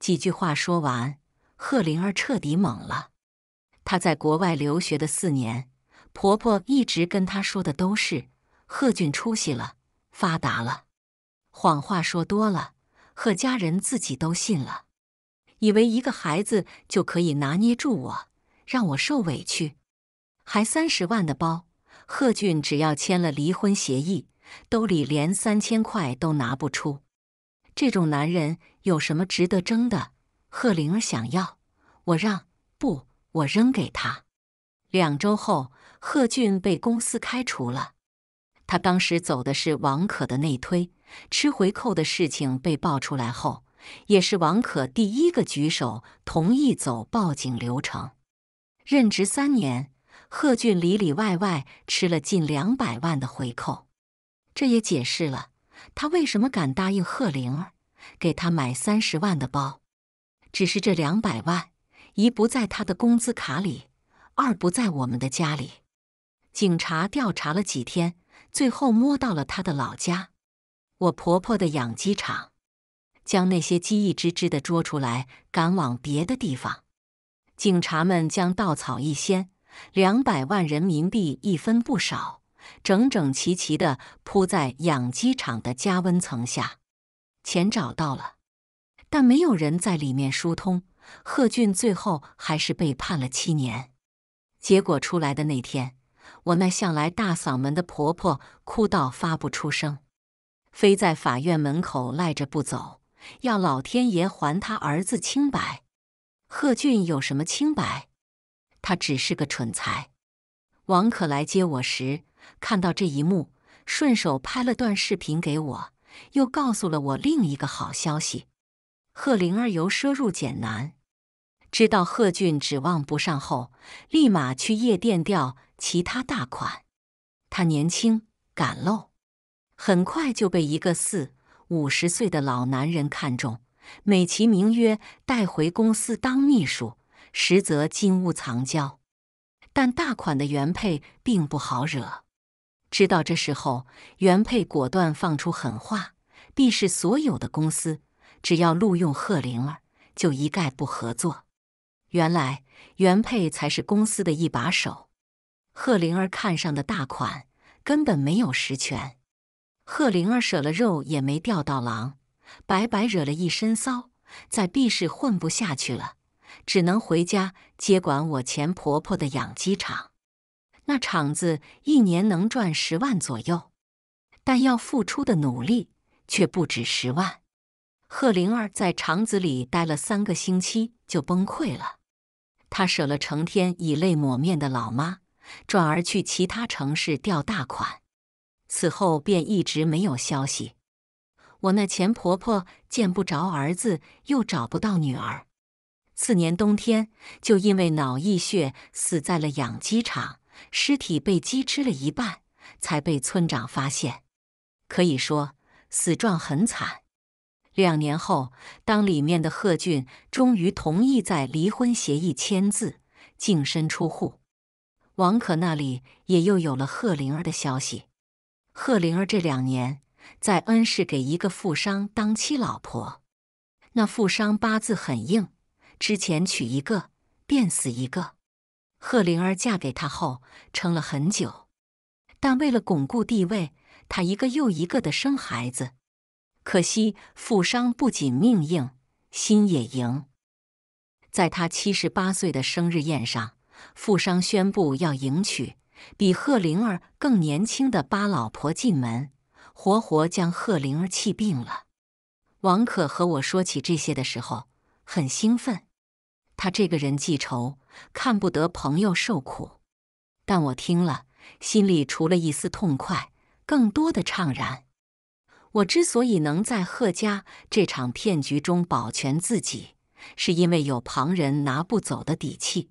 几句话说完，贺灵儿彻底懵了。她在国外留学的四年，婆婆一直跟她说的都是贺俊出息了。发达了，谎话说多了，贺家人自己都信了，以为一个孩子就可以拿捏住我，让我受委屈。还三十万的包，贺俊只要签了离婚协议，兜里连三千块都拿不出。这种男人有什么值得争的？贺灵儿想要，我让不，我扔给他。两周后，贺俊被公司开除了。他当时走的是王可的内推，吃回扣的事情被爆出来后，也是王可第一个举手同意走报警流程。任职三年，贺俊里里外外吃了近两百万的回扣，这也解释了他为什么敢答应贺灵儿给他买三十万的包。只是这两百万，一不在他的工资卡里，二不在我们的家里。警察调查了几天。最后摸到了他的老家，我婆婆的养鸡场，将那些鸡一只只的捉出来，赶往别的地方。警察们将稻草一掀，两百万人民币一分不少，整整齐齐的铺在养鸡场的加温层下。钱找到了，但没有人在里面疏通。贺俊最后还是被判了七年。结果出来的那天。我那向来大嗓门的婆婆哭到发不出声，非在法院门口赖着不走，要老天爷还他儿子清白。贺俊有什么清白？他只是个蠢材。王可来接我时看到这一幕，顺手拍了段视频给我，又告诉了我另一个好消息：贺灵儿由奢入俭难，知道贺俊指望不上后，立马去夜店调。其他大款，他年轻敢露，很快就被一个四五十岁的老男人看中，美其名曰带回公司当秘书，实则金屋藏娇。但大款的原配并不好惹，知道这时候原配果断放出狠话：，必是所有的公司只要录用贺灵儿，就一概不合作。原来原配才是公司的一把手。贺灵儿看上的大款根本没有实权，贺灵儿舍了肉也没钓到狼，白白惹了一身骚，在 B 市混不下去了，只能回家接管我前婆婆的养鸡场。那厂子一年能赚十万左右，但要付出的努力却不止十万。贺灵儿在厂子里待了三个星期就崩溃了，她舍了成天以泪抹面的老妈。转而去其他城市调大款，此后便一直没有消息。我那前婆婆见不着儿子，又找不到女儿。次年冬天，就因为脑溢血死在了养鸡场，尸体被鸡吃了一半，才被村长发现。可以说，死状很惨。两年后，当里面的贺俊终于同意在离婚协议签字，净身出户。王可那里也又有了贺灵儿的消息。贺灵儿这两年在恩市给一个富商当妻老婆。那富商八字很硬，之前娶一个便死一个。贺灵儿嫁给他后撑了很久，但为了巩固地位，他一个又一个的生孩子。可惜富商不仅命硬，心也硬。在他七十八岁的生日宴上。富商宣布要迎娶比贺灵儿更年轻的八老婆进门，活活将贺灵儿气病了。王可和我说起这些的时候很兴奋，他这个人记仇，看不得朋友受苦。但我听了，心里除了一丝痛快，更多的怅然。我之所以能在贺家这场骗局中保全自己，是因为有旁人拿不走的底气。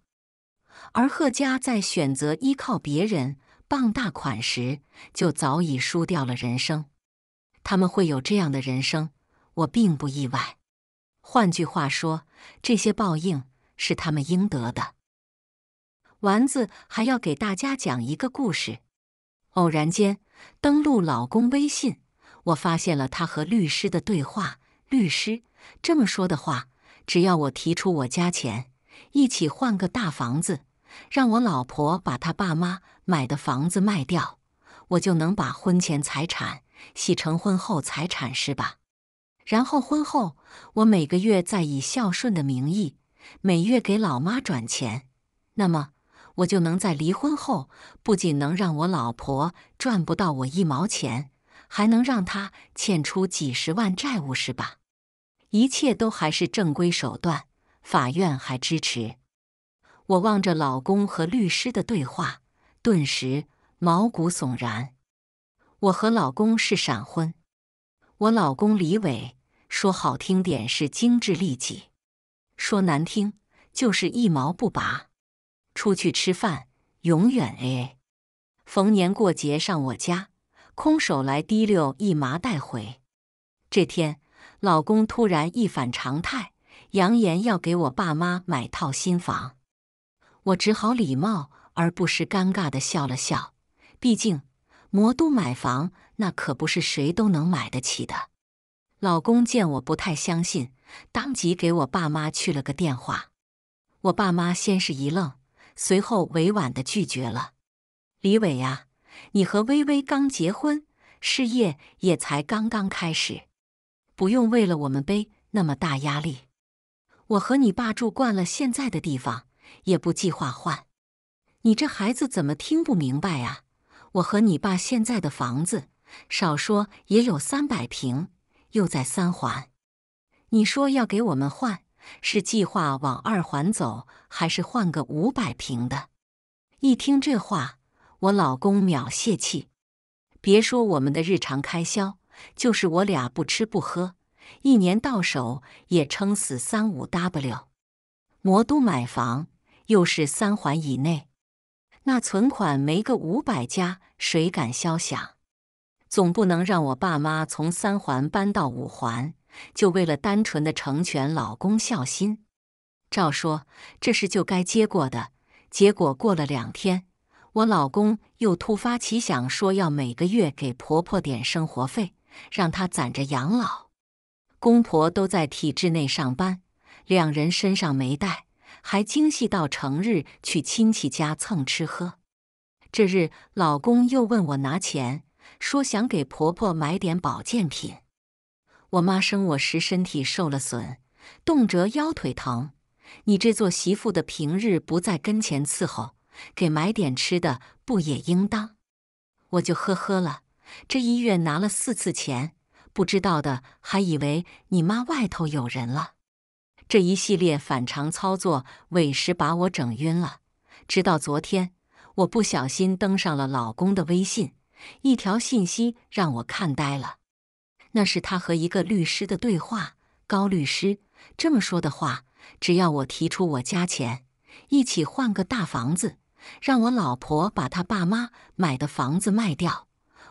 而贺家在选择依靠别人傍大款时，就早已输掉了人生。他们会有这样的人生，我并不意外。换句话说，这些报应是他们应得的。丸子还要给大家讲一个故事。偶然间登录老公微信，我发现了他和律师的对话。律师这么说的话，只要我提出我加钱，一起换个大房子。让我老婆把她爸妈买的房子卖掉，我就能把婚前财产洗成婚后财产，是吧？然后婚后，我每个月再以孝顺的名义每月给老妈转钱，那么我就能在离婚后，不仅能让我老婆赚不到我一毛钱，还能让她欠出几十万债务，是吧？一切都还是正规手段，法院还支持。我望着老公和律师的对话，顿时毛骨悚然。我和老公是闪婚，我老公李伟说好听点是精致利己，说难听就是一毛不拔。出去吃饭永远 AA，逢年过节上我家，空手来提溜一麻袋回。这天，老公突然一反常态，扬言要给我爸妈买套新房。我只好礼貌而不失尴尬地笑了笑。毕竟，魔都买房那可不是谁都能买得起的。老公见我不太相信，当即给我爸妈去了个电话。我爸妈先是一愣，随后委婉地拒绝了：“李伟啊，你和微微刚结婚，事业也才刚刚开始，不用为了我们背那么大压力。我和你爸住惯了现在的地方。”也不计划换，你这孩子怎么听不明白呀？我和你爸现在的房子，少说也有三百平，又在三环。你说要给我们换，是计划往二环走，还是换个五百平的？一听这话，我老公秒泄气。别说我们的日常开销，就是我俩不吃不喝，一年到手也撑死三五 W。魔都买房。又是三环以内，那存款没个五百家，谁敢消想？总不能让我爸妈从三环搬到五环，就为了单纯的成全老公孝心。照说这事就该接过的，结果过了两天，我老公又突发奇想，说要每个月给婆婆点生活费，让她攒着养老。公婆都在体制内上班，两人身上没带。还精细到成日去亲戚家蹭吃喝。这日，老公又问我拿钱，说想给婆婆买点保健品。我妈生我时身体受了损，动辄腰腿疼。你这做媳妇的平日不在跟前伺候，给买点吃的不也应当？我就呵呵了。这一月拿了四次钱，不知道的还以为你妈外头有人了。这一系列反常操作，委实把我整晕了。直到昨天，我不小心登上了老公的微信，一条信息让我看呆了。那是他和一个律师的对话。高律师这么说的话，只要我提出我加钱，一起换个大房子，让我老婆把他爸妈买的房子卖掉，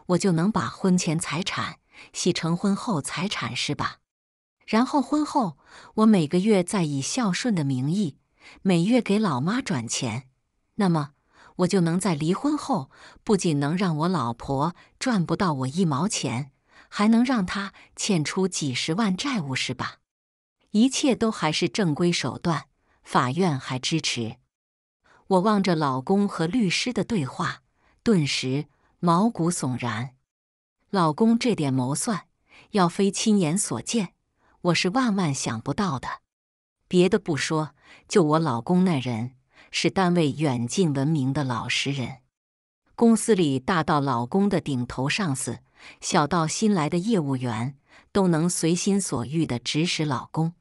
我就能把婚前财产洗成婚后财产，是吧？然后婚后，我每个月再以孝顺的名义，每月给老妈转钱，那么我就能在离婚后，不仅能让我老婆赚不到我一毛钱，还能让她欠出几十万债务，是吧？一切都还是正规手段，法院还支持。我望着老公和律师的对话，顿时毛骨悚然。老公这点谋算，要非亲眼所见。我是万万想不到的，别的不说，就我老公那人，是单位远近闻名的老实人。公司里大到老公的顶头上司，小到新来的业务员，都能随心所欲的指使老公。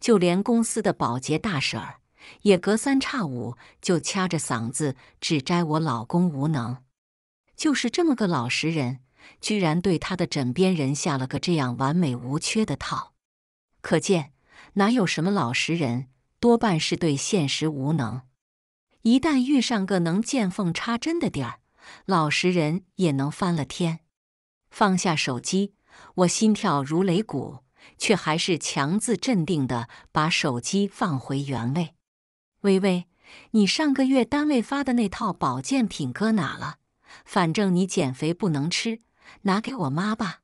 就连公司的保洁大婶儿，也隔三差五就掐着嗓子指摘我老公无能。就是这么个老实人，居然对他的枕边人下了个这样完美无缺的套。可见，哪有什么老实人，多半是对现实无能。一旦遇上个能见缝插针的点儿，老实人也能翻了天。放下手机，我心跳如擂鼓，却还是强自镇定的把手机放回原位。微微，你上个月单位发的那套保健品搁哪了？反正你减肥不能吃，拿给我妈吧。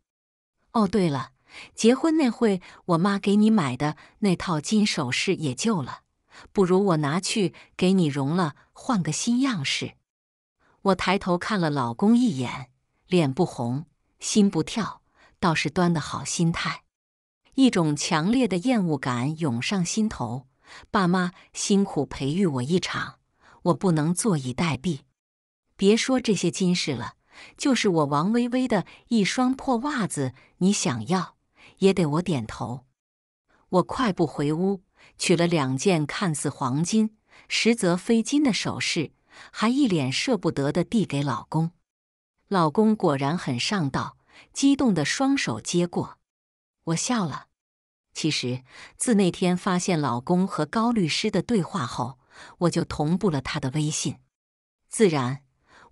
哦，对了。结婚那会，我妈给你买的那套金首饰也旧了，不如我拿去给你融了，换个新样式。我抬头看了老公一眼，脸不红，心不跳，倒是端的好心态。一种强烈的厌恶感涌上心头。爸妈辛苦培育我一场，我不能坐以待毙。别说这些金饰了，就是我王薇薇的一双破袜子，你想要？也得我点头，我快步回屋，取了两件看似黄金，实则非金的首饰，还一脸舍不得的递给老公。老公果然很上道，激动的双手接过。我笑了。其实自那天发现老公和高律师的对话后，我就同步了他的微信，自然。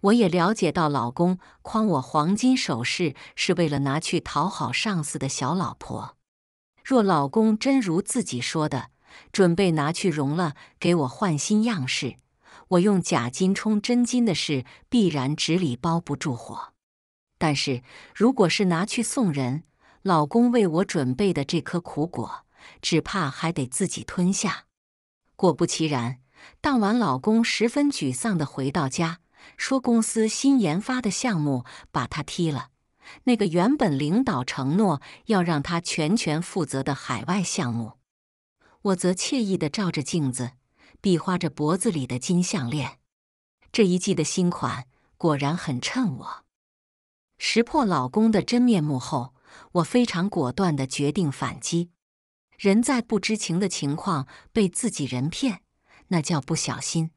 我也了解到，老公诓我黄金首饰是为了拿去讨好上司的小老婆。若老公真如自己说的，准备拿去融了给我换新样式，我用假金充真金的事必然纸里包不住火。但是，如果是拿去送人，老公为我准备的这颗苦果，只怕还得自己吞下。果不其然，当晚老公十分沮丧的回到家。说公司新研发的项目把他踢了，那个原本领导承诺要让他全权负责的海外项目。我则惬意地照着镜子，比划着脖子里的金项链。这一季的新款果然很衬我。识破老公的真面目后，我非常果断地决定反击。人在不知情的情况被自己人骗，那叫不小心。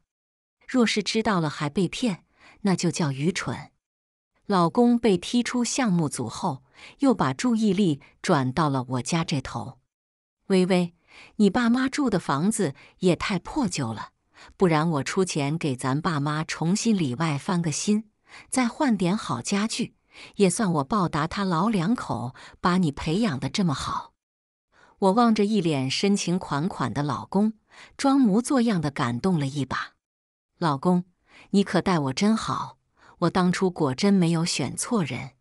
若是知道了还被骗，那就叫愚蠢。老公被踢出项目组后，又把注意力转到了我家这头。微微，你爸妈住的房子也太破旧了，不然我出钱给咱爸妈重新里外翻个新，再换点好家具，也算我报答他老两口把你培养的这么好。我望着一脸深情款款的老公，装模作样的感动了一把。老公，你可待我真好，我当初果真没有选错人。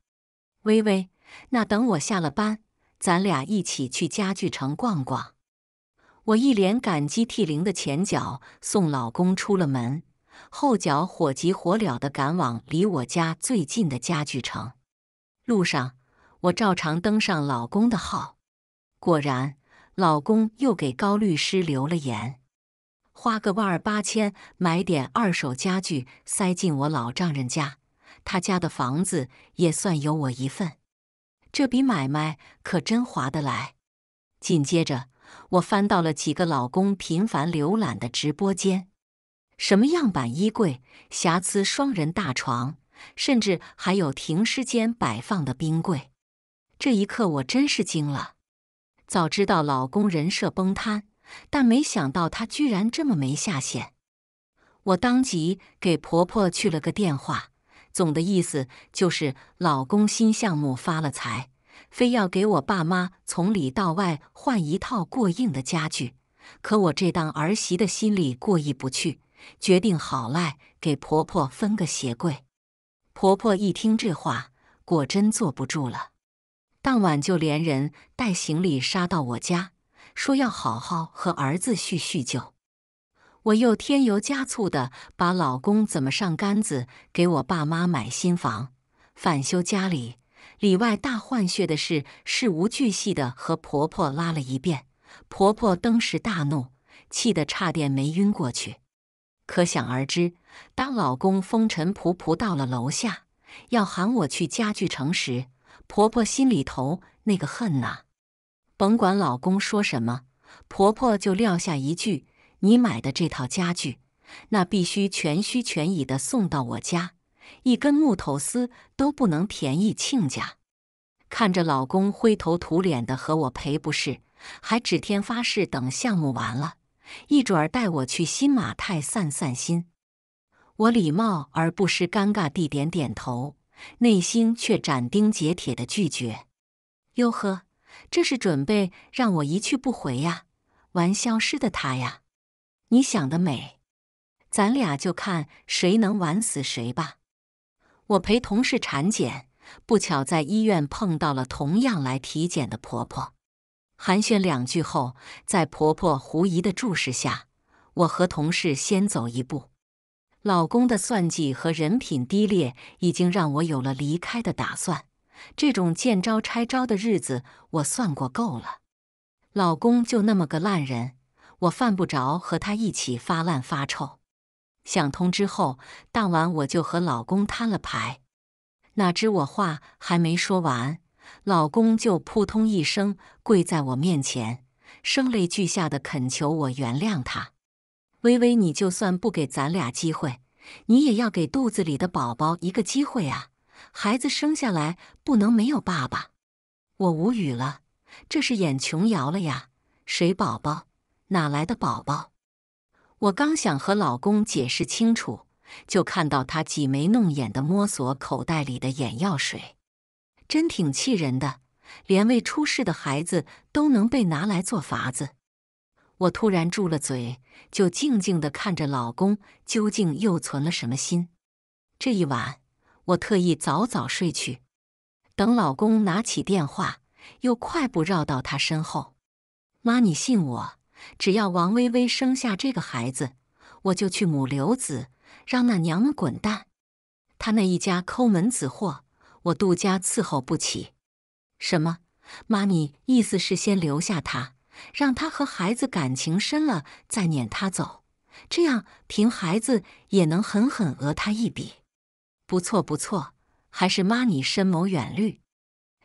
微微，那等我下了班，咱俩一起去家具城逛逛。我一脸感激涕零的前脚送老公出了门，后脚火急火燎的赶往离我家最近的家具城。路上，我照常登上老公的号，果然，老公又给高律师留了言。花个万儿八千买点二手家具，塞进我老丈人家，他家的房子也算有我一份。这笔买卖可真划得来。紧接着，我翻到了几个老公频繁浏览的直播间，什么样板衣柜、瑕疵双人大床，甚至还有停尸间摆放的冰柜。这一刻，我真是惊了。早知道老公人设崩塌。但没想到他居然这么没下线，我当即给婆婆去了个电话，总的意思就是老公新项目发了财，非要给我爸妈从里到外换一套过硬的家具。可我这当儿媳的心里过意不去，决定好赖给婆婆分个鞋柜。婆婆一听这话，果真坐不住了，当晚就连人带行李杀到我家。说要好好和儿子叙叙旧，我又添油加醋的把老公怎么上杆子给我爸妈买新房、返修家里里外大换血的事，事无巨细的和婆婆拉了一遍。婆婆当时大怒，气得差点没晕过去。可想而知，当老公风尘仆仆到了楼下，要喊我去家具城时，婆婆心里头那个恨呐！甭管老公说什么，婆婆就撂下一句：“你买的这套家具，那必须全虚全倚的送到我家，一根木头丝都不能便宜亲家。”看着老公灰头土脸的和我赔不是，还指天发誓等项目完了，一准儿带我去新马泰散散心。我礼貌而不失尴尬地点点头，内心却斩钉截铁的拒绝。哟呵。这是准备让我一去不回呀，玩消失的他呀！你想得美，咱俩就看谁能玩死谁吧。我陪同事产检，不巧在医院碰到了同样来体检的婆婆，寒暄两句后，在婆婆狐疑的注视下，我和同事先走一步。老公的算计和人品低劣，已经让我有了离开的打算。这种见招拆招的日子，我算过够了。老公就那么个烂人，我犯不着和他一起发烂发臭。想通之后，当晚我就和老公摊了牌。哪知我话还没说完，老公就扑通一声跪在我面前，声泪俱下的恳求我原谅他。微微，你就算不给咱俩机会，你也要给肚子里的宝宝一个机会啊！孩子生下来不能没有爸爸，我无语了，这是演琼瑶了呀？谁宝宝？哪来的宝宝？我刚想和老公解释清楚，就看到他挤眉弄眼的摸索口袋里的眼药水，真挺气人的，连未出世的孩子都能被拿来做法子。我突然住了嘴，就静静地看着老公究竟又存了什么心。这一晚。我特意早早睡去，等老公拿起电话，又快步绕到他身后。妈，你信我，只要王薇薇生下这个孩子，我就去母留子，让那娘们滚蛋。他那一家抠门子货，我杜家伺候不起。什么？妈咪意思是先留下他，让他和孩子感情深了，再撵他走，这样凭孩子也能狠狠讹他一笔。不错，不错，还是妈你深谋远虑。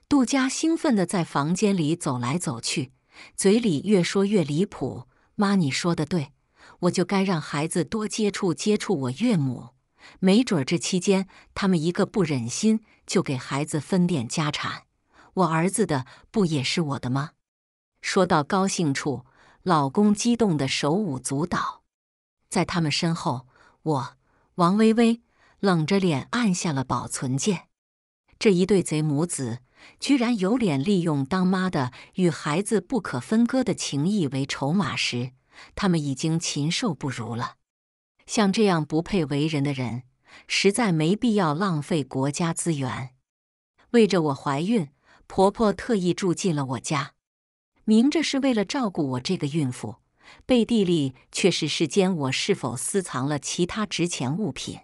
杜佳兴奋的在房间里走来走去，嘴里越说越离谱。妈，你说的对，我就该让孩子多接触接触我岳母，没准这期间他们一个不忍心就给孩子分点家产，我儿子的不也是我的吗？说到高兴处，老公激动的手舞足蹈。在他们身后，我王薇薇。冷着脸按下了保存键。这一对贼母子居然有脸利用当妈的与孩子不可分割的情谊为筹码时，他们已经禽兽不如了。像这样不配为人的人，实在没必要浪费国家资源。为着我怀孕，婆婆特意住进了我家，明着是为了照顾我这个孕妇，背地里却是视奸我是否私藏了其他值钱物品。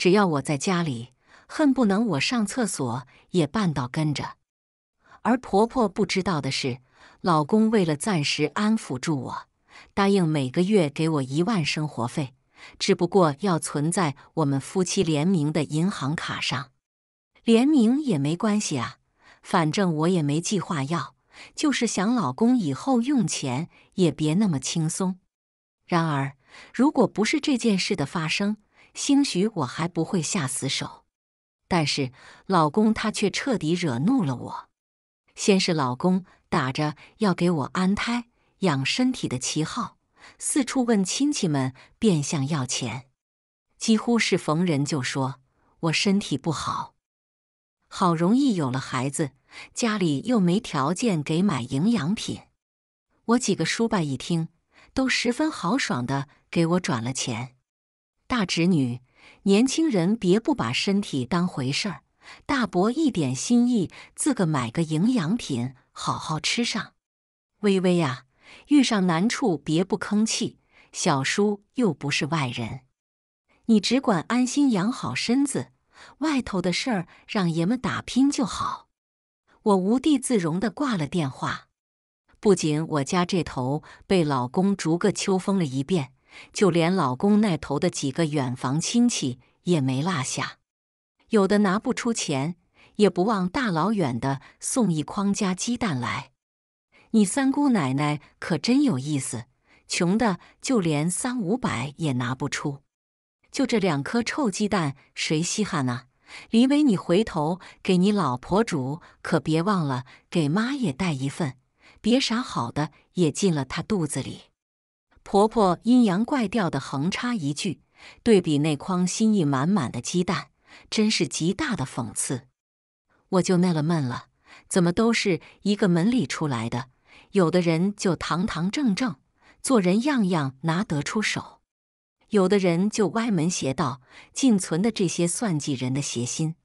只要我在家里，恨不能我上厕所也办到跟着。而婆婆不知道的是，老公为了暂时安抚住我，答应每个月给我一万生活费，只不过要存在我们夫妻联名的银行卡上。联名也没关系啊，反正我也没计划要，就是想老公以后用钱也别那么轻松。然而，如果不是这件事的发生，兴许我还不会下死手，但是老公他却彻底惹怒了我。先是老公打着要给我安胎、养身体的旗号，四处问亲戚们变相要钱，几乎是逢人就说我身体不好。好容易有了孩子，家里又没条件给买营养品，我几个叔伯一听，都十分豪爽的给我转了钱。大侄女，年轻人别不把身体当回事儿。大伯一点心意，自个买个营养品，好好吃上。微微呀，遇上难处别不吭气，小叔又不是外人，你只管安心养好身子，外头的事儿让爷们打拼就好。我无地自容的挂了电话，不仅我家这头被老公逐个秋风了一遍。就连老公那头的几个远房亲戚也没落下，有的拿不出钱，也不忘大老远的送一筐家鸡蛋来。你三姑奶奶可真有意思，穷的就连三五百也拿不出，就这两颗臭鸡蛋，谁稀罕呢？李伟，你回头给你老婆煮，可别忘了给妈也带一份，别啥好的也进了她肚子里。婆婆阴阳怪调的横插一句，对比那筐心意满满的鸡蛋，真是极大的讽刺。我就纳了闷了，怎么都是一个门里出来的，有的人就堂堂正正做人，样样拿得出手，有的人就歪门邪道，尽存的这些算计人的邪心。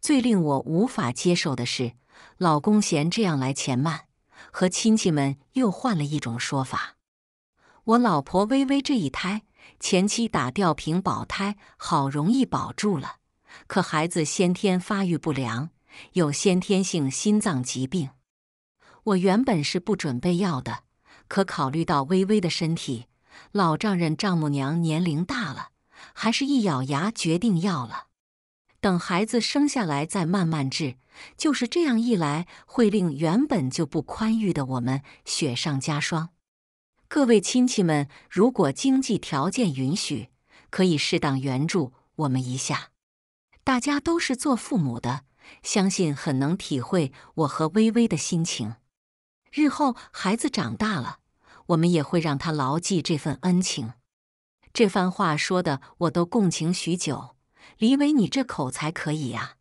最令我无法接受的是，老公嫌这样来钱慢，和亲戚们又换了一种说法。我老婆微微这一胎前期打吊瓶保胎，好容易保住了，可孩子先天发育不良，有先天性心脏疾病。我原本是不准备要的，可考虑到微微的身体，老丈人丈母娘年龄大了，还是一咬牙决定要了。等孩子生下来再慢慢治，就是这样一来，会令原本就不宽裕的我们雪上加霜。各位亲戚们，如果经济条件允许，可以适当援助我们一下。大家都是做父母的，相信很能体会我和微微的心情。日后孩子长大了，我们也会让他牢记这份恩情。这番话说的我都共情许久。李伟，你这口才可以呀！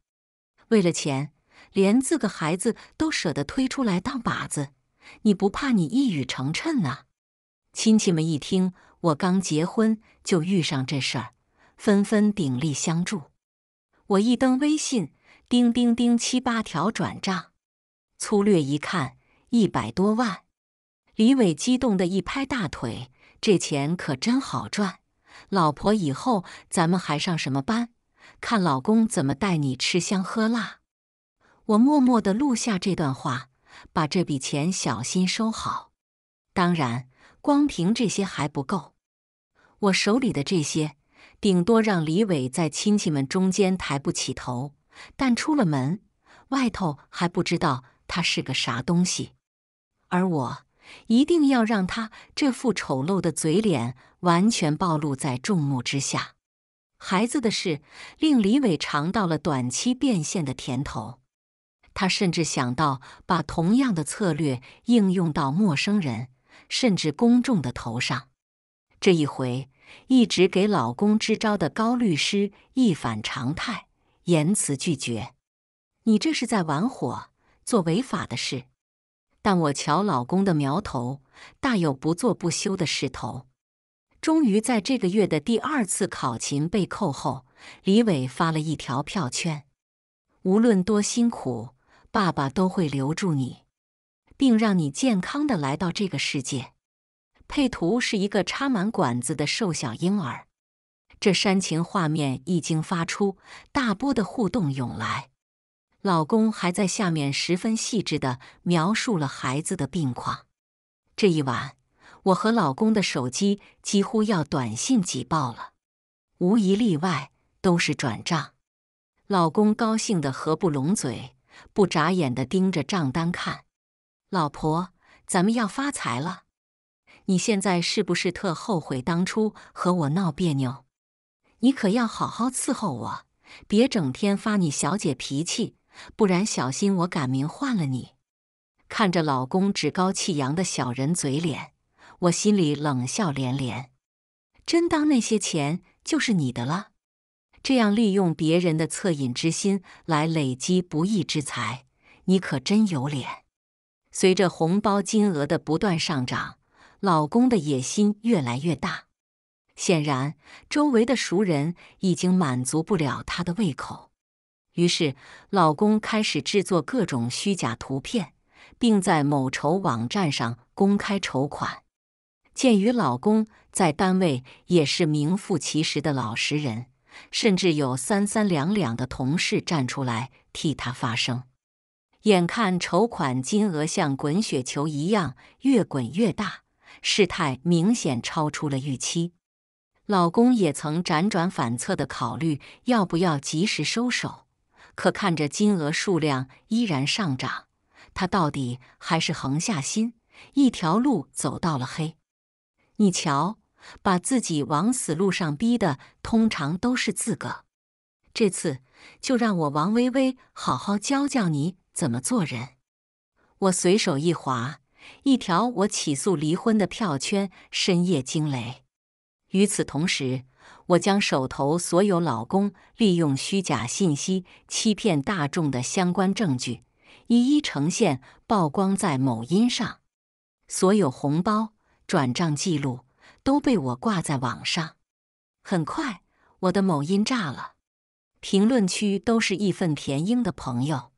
为了钱，连自个孩子都舍得推出来当靶子，你不怕你一语成谶呐？亲戚们一听我刚结婚就遇上这事儿，纷纷鼎力相助。我一登微信，叮叮叮七八条转账，粗略一看一百多万。李伟激动的一拍大腿：“这钱可真好赚！老婆，以后咱们还上什么班？看老公怎么带你吃香喝辣。”我默默地录下这段话，把这笔钱小心收好。当然。光凭这些还不够，我手里的这些顶多让李伟在亲戚们中间抬不起头，但出了门外头还不知道他是个啥东西。而我一定要让他这副丑陋的嘴脸完全暴露在众目之下。孩子的事令李伟尝到了短期变现的甜头，他甚至想到把同样的策略应用到陌生人。甚至公众的头上，这一回一直给老公支招的高律师一反常态，严辞拒绝：“你这是在玩火，做违法的事。”但我瞧老公的苗头，大有不做不休的势头。终于在这个月的第二次考勤被扣后，李伟发了一条票圈：“无论多辛苦，爸爸都会留住你。”并让你健康的来到这个世界。配图是一个插满管子的瘦小婴儿，这煽情画面一经发出，大波的互动涌来。老公还在下面十分细致的描述了孩子的病况。这一晚，我和老公的手机几乎要短信挤爆了，无一例外都是转账。老公高兴的合不拢嘴，不眨眼的盯着账单看。老婆，咱们要发财了！你现在是不是特后悔当初和我闹别扭？你可要好好伺候我，别整天发你小姐脾气，不然小心我改名换了你！看着老公趾高气扬的小人嘴脸，我心里冷笑连连。真当那些钱就是你的了？这样利用别人的恻隐之心来累积不义之财，你可真有脸！随着红包金额的不断上涨，老公的野心越来越大。显然，周围的熟人已经满足不了他的胃口，于是老公开始制作各种虚假图片，并在某筹网站上公开筹款。鉴于老公在单位也是名副其实的老实人，甚至有三三两两的同事站出来替他发声。眼看筹款金额像滚雪球一样越滚越大，事态明显超出了预期。老公也曾辗转反侧的考虑要不要及时收手，可看着金额数量依然上涨，他到底还是横下心，一条路走到了黑。你瞧，把自己往死路上逼的，通常都是自个。这次就让我王薇薇好好教教你。怎么做人？我随手一划，一条我起诉离婚的票圈深夜惊雷。与此同时，我将手头所有老公利用虚假信息欺骗大众的相关证据一一呈现，曝光在某音上。所有红包转账记录都被我挂在网上。很快，我的某音炸了，评论区都是义愤填膺的朋友。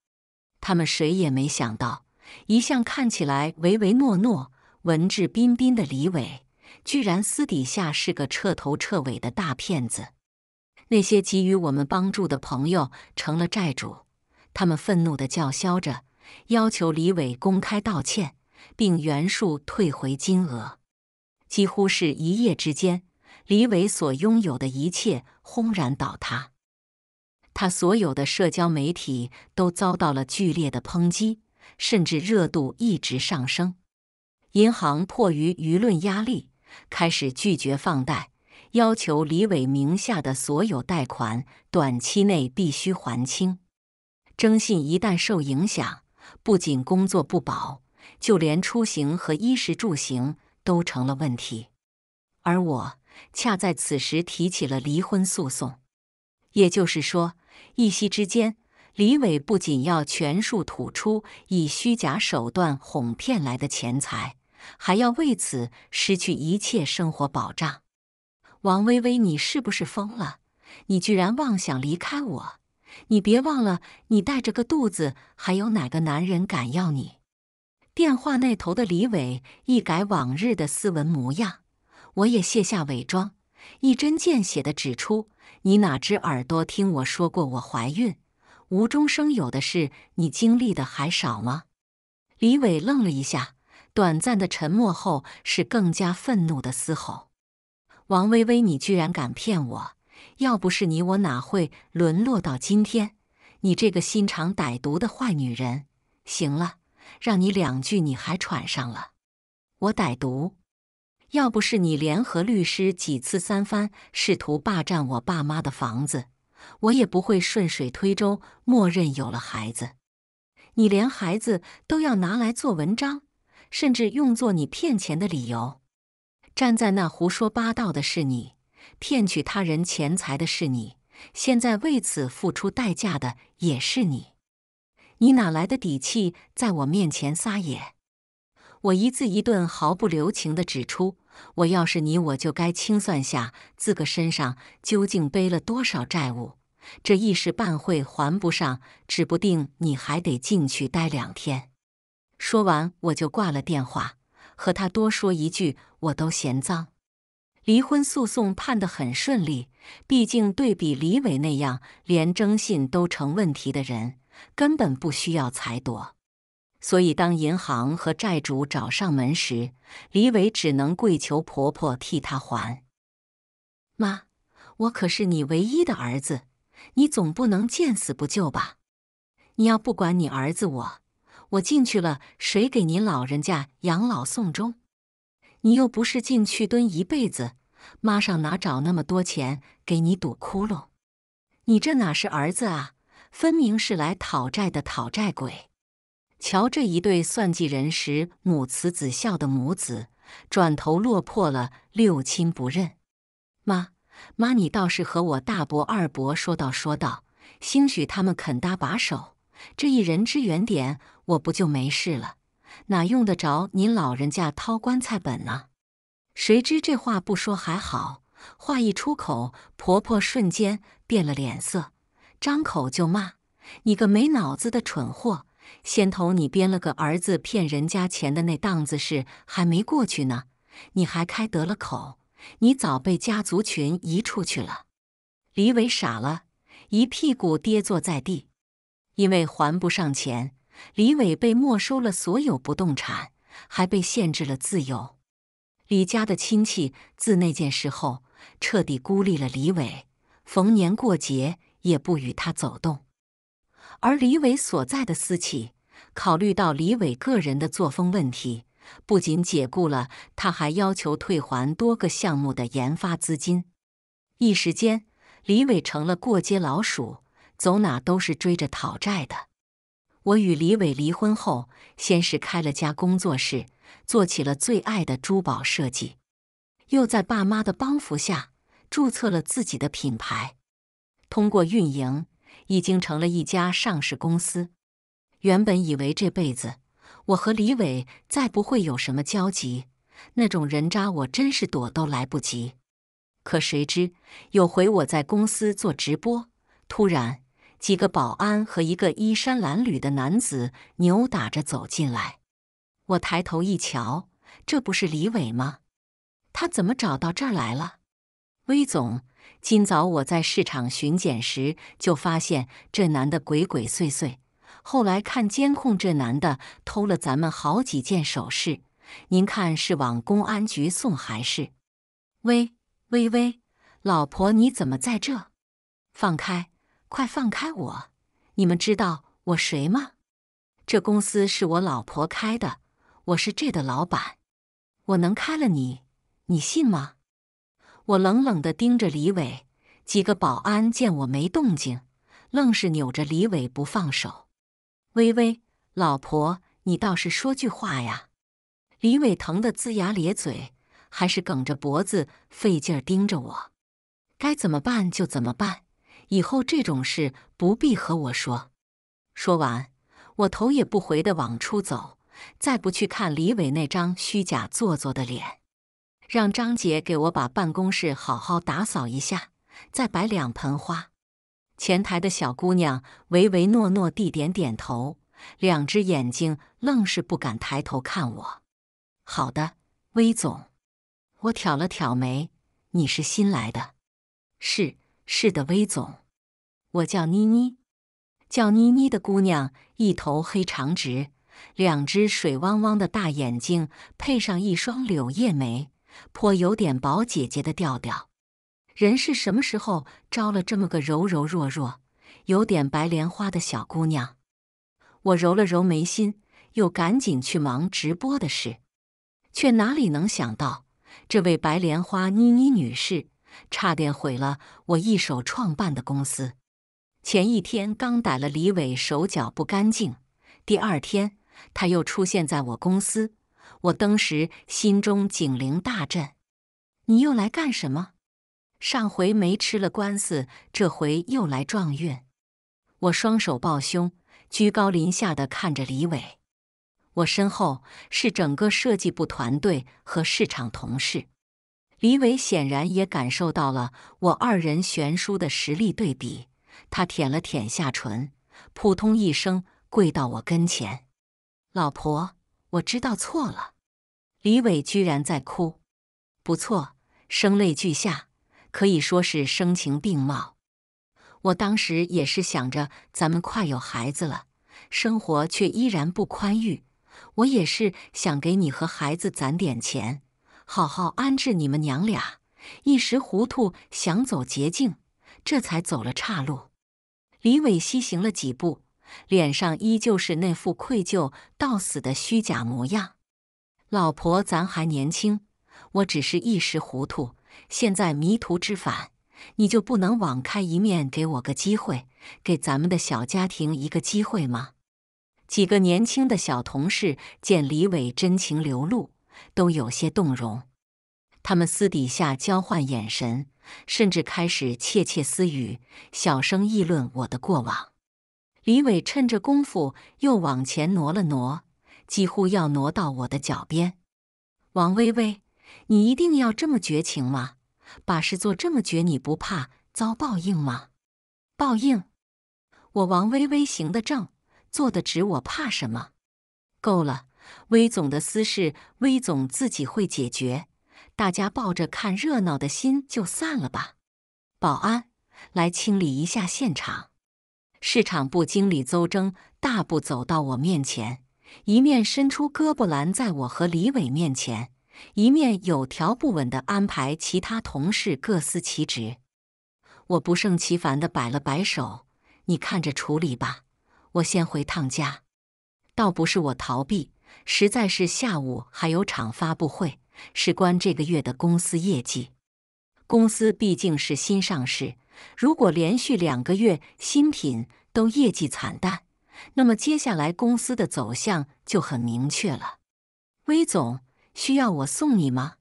他们谁也没想到，一向看起来唯唯诺诺、文质彬彬的李伟，居然私底下是个彻头彻尾的大骗子。那些给予我们帮助的朋友成了债主，他们愤怒地叫嚣着，要求李伟公开道歉，并原数退回金额。几乎是一夜之间，李伟所拥有的一切轰然倒塌。他所有的社交媒体都遭到了剧烈的抨击，甚至热度一直上升。银行迫于舆论压力，开始拒绝放贷，要求李伟名下的所有贷款短期内必须还清。征信一旦受影响，不仅工作不保，就连出行和衣食住行都成了问题。而我恰在此时提起了离婚诉讼，也就是说。一夕之间，李伟不仅要全数吐出以虚假手段哄骗来的钱财，还要为此失去一切生活保障。王薇薇，你是不是疯了？你居然妄想离开我！你别忘了，你带着个肚子，还有哪个男人敢要你？电话那头的李伟一改往日的斯文模样，我也卸下伪装，一针见血地指出。你哪只耳朵听我说过我怀孕？无中生有的事，你经历的还少吗？李伟愣了一下，短暂的沉默后是更加愤怒的嘶吼：“王薇薇，你居然敢骗我！要不是你，我哪会沦落到今天？你这个心肠歹毒的坏女人！行了，让你两句，你还喘上了！我歹毒！”要不是你联合律师几次三番试图霸占我爸妈的房子，我也不会顺水推舟，默认有了孩子。你连孩子都要拿来做文章，甚至用作你骗钱的理由。站在那胡说八道的是你，骗取他人钱财的是你，现在为此付出代价的也是你。你哪来的底气在我面前撒野？我一字一顿、毫不留情地指出。我要是你，我就该清算下自个身上究竟背了多少债务，这一时半会还不上，指不定你还得进去待两天。说完，我就挂了电话，和他多说一句我都嫌脏。离婚诉讼判得很顺利，毕竟对比李伟那样连征信都成问题的人，根本不需要裁夺。所以，当银行和债主找上门时，李伟只能跪求婆婆替他还。妈，我可是你唯一的儿子，你总不能见死不救吧？你要不管你儿子，我我进去了，谁给你老人家养老送终？你又不是进去蹲一辈子，妈上哪找那么多钱给你堵窟窿？你这哪是儿子啊？分明是来讨债的讨债鬼。瞧这一对算计人时母慈子孝的母子，转头落魄了六亲不认。妈妈，你倒是和我大伯二伯说道说道，兴许他们肯搭把手。这一人支援点，我不就没事了？哪用得着您老人家掏棺材本呢？谁知这话不说还好，话一出口，婆婆瞬间变了脸色，张口就骂：“你个没脑子的蠢货！”先头，你编了个儿子骗人家钱的那档子事还没过去呢，你还开得了口？你早被家族群移出去了。李伟傻了，一屁股跌坐在地。因为还不上钱，李伟被没收了所有不动产，还被限制了自由。李家的亲戚自那件事后，彻底孤立了李伟，逢年过节也不与他走动。而李伟所在的私企，考虑到李伟个人的作风问题，不仅解雇了他，还要求退还多个项目的研发资金。一时间，李伟成了过街老鼠，走哪都是追着讨债的。我与李伟离婚后，先是开了家工作室，做起了最爱的珠宝设计，又在爸妈的帮扶下注册了自己的品牌，通过运营。已经成了一家上市公司。原本以为这辈子我和李伟再不会有什么交集，那种人渣我真是躲都来不及。可谁知有回我在公司做直播，突然几个保安和一个衣衫褴褛的男子扭打着走进来。我抬头一瞧，这不是李伟吗？他怎么找到这儿来了？威总。今早我在市场巡检时就发现这男的鬼鬼祟祟，后来看监控，这男的偷了咱们好几件首饰。您看是往公安局送还是？喂，喂喂，老婆，你怎么在这？放开，快放开我！你们知道我谁吗？这公司是我老婆开的，我是这的老板。我能开了你，你信吗？我冷冷的盯着李伟，几个保安见我没动静，愣是扭着李伟不放手。微微，老婆，你倒是说句话呀！李伟疼得龇牙咧嘴，还是梗着脖子费劲盯着我。该怎么办就怎么办，以后这种事不必和我说。说完，我头也不回的往出走，再不去看李伟那张虚假做作的脸。让张姐给我把办公室好好打扫一下，再摆两盆花。前台的小姑娘唯唯诺诺地点点头，两只眼睛愣是不敢抬头看我。好的，威总。我挑了挑眉：“你是新来的？”“是是的，威总，我叫妮妮。”叫妮妮的姑娘一头黑长直，两只水汪汪的大眼睛，配上一双柳叶眉。颇有点宝姐姐的调调，人是什么时候招了这么个柔柔弱弱、有点白莲花的小姑娘？我揉了揉眉心，又赶紧去忙直播的事，却哪里能想到，这位白莲花妮妮女士差点毁了我一手创办的公司。前一天刚逮了李伟手脚不干净，第二天她又出现在我公司。我当时心中警铃大震，你又来干什么？上回没吃了官司，这回又来撞运。我双手抱胸，居高临下的看着李伟。我身后是整个设计部团队和市场同事。李伟显然也感受到了我二人悬殊的实力对比，他舔了舔下唇，扑通一声跪到我跟前：“老婆，我知道错了。”李伟居然在哭，不错，声泪俱下，可以说是声情并茂。我当时也是想着，咱们快有孩子了，生活却依然不宽裕，我也是想给你和孩子攒点钱，好好安置你们娘俩。一时糊涂，想走捷径，这才走了岔路。李伟西行了几步，脸上依旧是那副愧疚到死的虚假模样。老婆，咱还年轻，我只是一时糊涂，现在迷途知返，你就不能网开一面，给我个机会，给咱们的小家庭一个机会吗？几个年轻的小同事见李伟真情流露，都有些动容，他们私底下交换眼神，甚至开始窃窃私语，小声议论我的过往。李伟趁着功夫又往前挪了挪。几乎要挪到我的脚边，王薇薇，你一定要这么绝情吗？把事做这么绝，你不怕遭报应吗？报应？我王薇薇行的正，做的直，我怕什么？够了，威总的私事，威总自己会解决。大家抱着看热闹的心就散了吧。保安，来清理一下现场。市场部经理邹征大步走到我面前。一面伸出胳膊拦在我和李伟面前，一面有条不紊地安排其他同事各司其职。我不胜其烦地摆了摆手：“你看着处理吧，我先回趟家。”倒不是我逃避，实在是下午还有场发布会，事关这个月的公司业绩。公司毕竟是新上市，如果连续两个月新品都业绩惨淡。那么接下来公司的走向就很明确了。威总，需要我送你吗？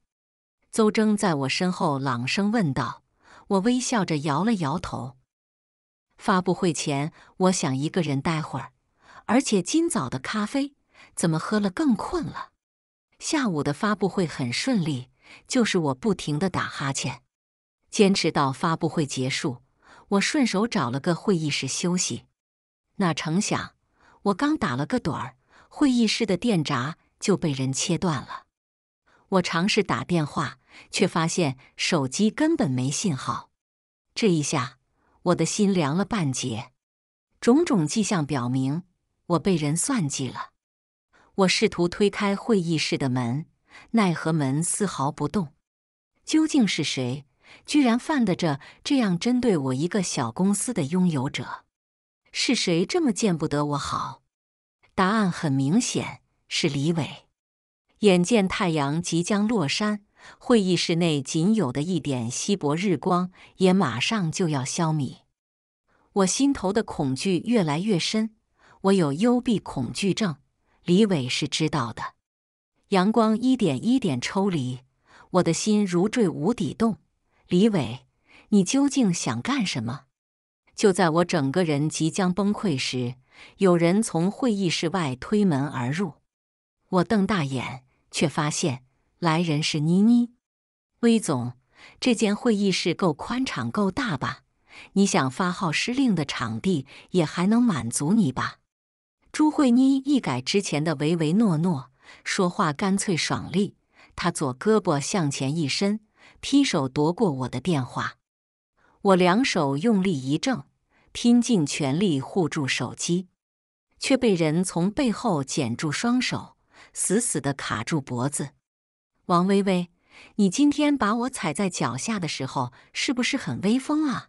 邹峥在我身后朗声问道。我微笑着摇了摇头。发布会前，我想一个人待会儿，而且今早的咖啡怎么喝了更困了。下午的发布会很顺利，就是我不停的打哈欠，坚持到发布会结束。我顺手找了个会议室休息。哪成想，我刚打了个盹儿，会议室的电闸就被人切断了。我尝试打电话，却发现手机根本没信号。这一下，我的心凉了半截。种种迹象表明，我被人算计了。我试图推开会议室的门，奈何门丝毫不动。究竟是谁，居然犯得着这样针对我一个小公司的拥有者？是谁这么见不得我好？答案很明显，是李伟。眼见太阳即将落山，会议室内仅有的一点稀薄日光也马上就要消弭。我心头的恐惧越来越深。我有幽闭恐惧症，李伟是知道的。阳光一点一点抽离，我的心如坠无底洞。李伟，你究竟想干什么？就在我整个人即将崩溃时，有人从会议室外推门而入。我瞪大眼，却发现来人是妮妮。威总，这间会议室够宽敞、够大吧？你想发号施令的场地也还能满足你吧？朱慧妮一改之前的唯唯诺诺，说话干脆爽利。她左胳膊向前一伸，劈手夺过我的电话。我两手用力一挣，拼尽全力护住手机，却被人从背后剪住双手，死死的卡住脖子。王薇薇，你今天把我踩在脚下的时候，是不是很威风啊？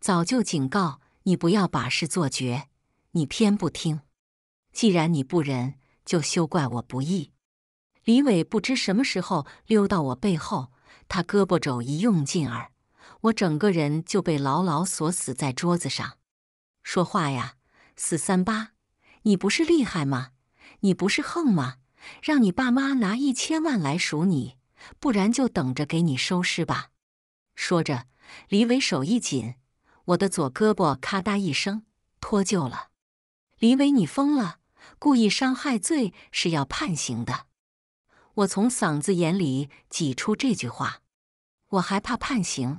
早就警告你不要把事做绝，你偏不听。既然你不仁，就休怪我不义。李伟不知什么时候溜到我背后，他胳膊肘一用劲儿。我整个人就被牢牢锁死在桌子上，说话呀，死三八，你不是厉害吗？你不是横吗？让你爸妈拿一千万来赎你，不然就等着给你收尸吧。说着，李伟手一紧，我的左胳膊咔嗒一声脱臼了。李伟，你疯了？故意伤害罪是要判刑的。我从嗓子眼里挤出这句话，我还怕判刑？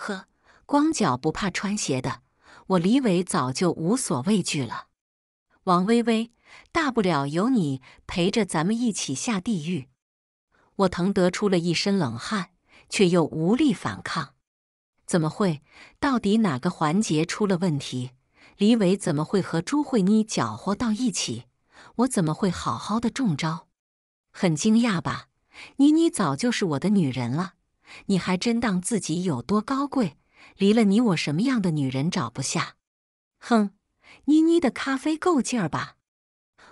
呵，光脚不怕穿鞋的，我李伟早就无所畏惧了。王薇薇，大不了有你陪着咱们一起下地狱。我疼得出了一身冷汗，却又无力反抗。怎么会？到底哪个环节出了问题？李伟怎么会和朱慧妮搅和到一起？我怎么会好好的中招？很惊讶吧？妮妮早就是我的女人了。你还真当自己有多高贵？离了你我，什么样的女人找不下？哼！妮妮的咖啡够劲儿吧？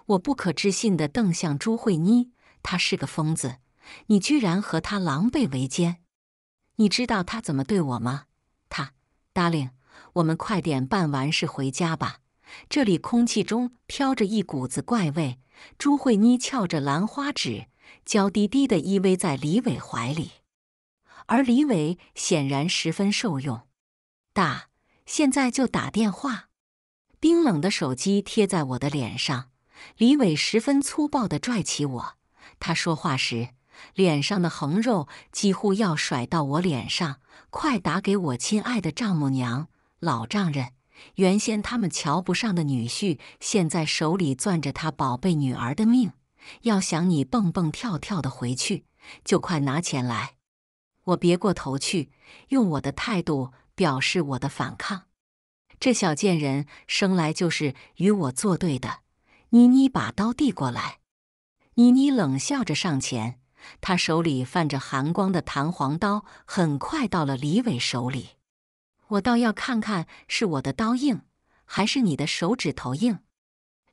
我不可置信地瞪向朱慧妮，她是个疯子，你居然和她狼狈为奸！你知道她怎么对我吗？她，darling，我们快点办完事回家吧。这里空气中飘着一股子怪味。朱慧妮翘着兰花指，娇滴滴地依偎在李伟怀里。而李伟显然十分受用，打，现在就打电话。冰冷的手机贴在我的脸上，李伟十分粗暴的拽起我。他说话时脸上的横肉几乎要甩到我脸上。快打给我亲爱的丈母娘、老丈人！原先他们瞧不上的女婿，现在手里攥着他宝贝女儿的命。要想你蹦蹦跳跳的回去，就快拿钱来。我别过头去，用我的态度表示我的反抗。这小贱人生来就是与我作对的。妮妮把刀递过来，妮妮冷笑着上前，她手里泛着寒光的弹簧刀很快到了李伟手里。我倒要看看是我的刀硬，还是你的手指头硬。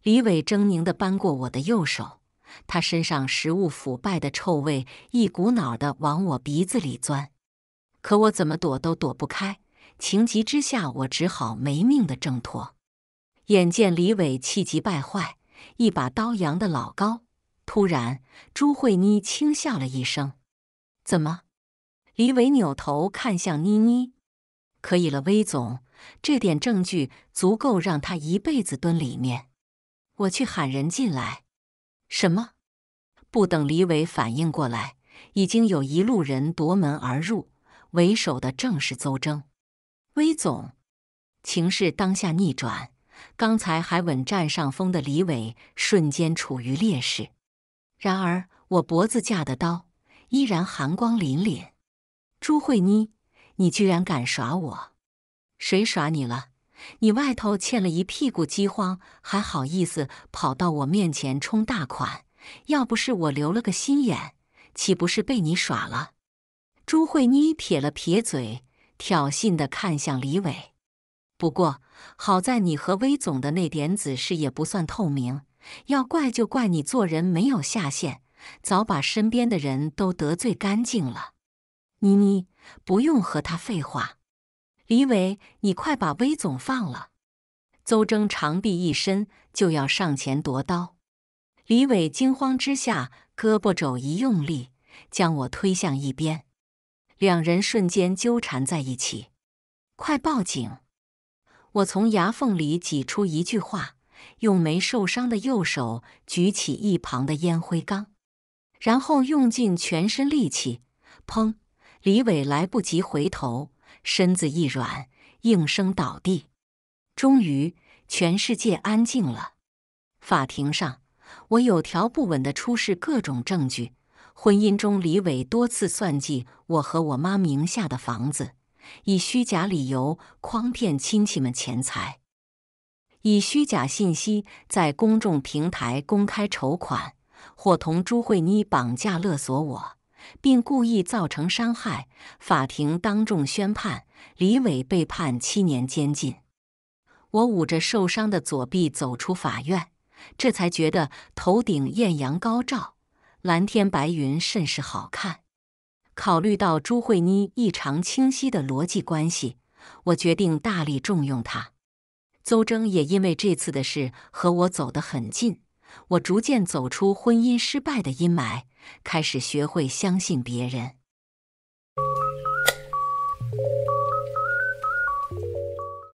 李伟狰狞的扳过我的右手。他身上食物腐败的臭味一股脑的往我鼻子里钻，可我怎么躲都躲不开。情急之下，我只好没命的挣脱。眼见李伟气急败坏，一把刀扬得老高，突然，朱慧妮轻笑了一声：“怎么？”李伟扭头看向妮妮：“可以了，威总，这点证据足够让他一辈子蹲里面。我去喊人进来。”什么？不等李伟反应过来，已经有一路人夺门而入，为首的正是邹征。威总，情势当下逆转，刚才还稳占上风的李伟，瞬间处于劣势。然而我脖子架的刀依然寒光凛凛。朱慧妮，你居然敢耍我？谁耍你了？你外头欠了一屁股饥荒，还好意思跑到我面前充大款？要不是我留了个心眼，岂不是被你耍了？朱慧妮撇了撇嘴，挑衅地看向李伟。不过好在你和威总的那点子事也不算透明，要怪就怪你做人没有下限，早把身边的人都得罪干净了。妮妮，不用和他废话。李伟，你快把威总放了！邹铮长臂一伸，就要上前夺刀。李伟惊慌之下，胳膊肘一用力，将我推向一边。两人瞬间纠缠在一起。快报警！我从牙缝里挤出一句话，用没受伤的右手举起一旁的烟灰缸，然后用尽全身力气，砰！李伟来不及回头。身子一软，应声倒地。终于，全世界安静了。法庭上，我有条不紊的出示各种证据：婚姻中，李伟多次算计我和我妈名下的房子，以虚假理由诓骗亲戚们钱财；以虚假信息在公众平台公开筹款，伙同朱慧妮绑架勒索我。并故意造成伤害，法庭当众宣判李伟被判七年监禁。我捂着受伤的左臂走出法院，这才觉得头顶艳阳高照，蓝天白云甚是好看。考虑到朱慧妮异常清晰的逻辑关系，我决定大力重用她。邹征也因为这次的事和我走得很近，我逐渐走出婚姻失败的阴霾。开始学会相信别人。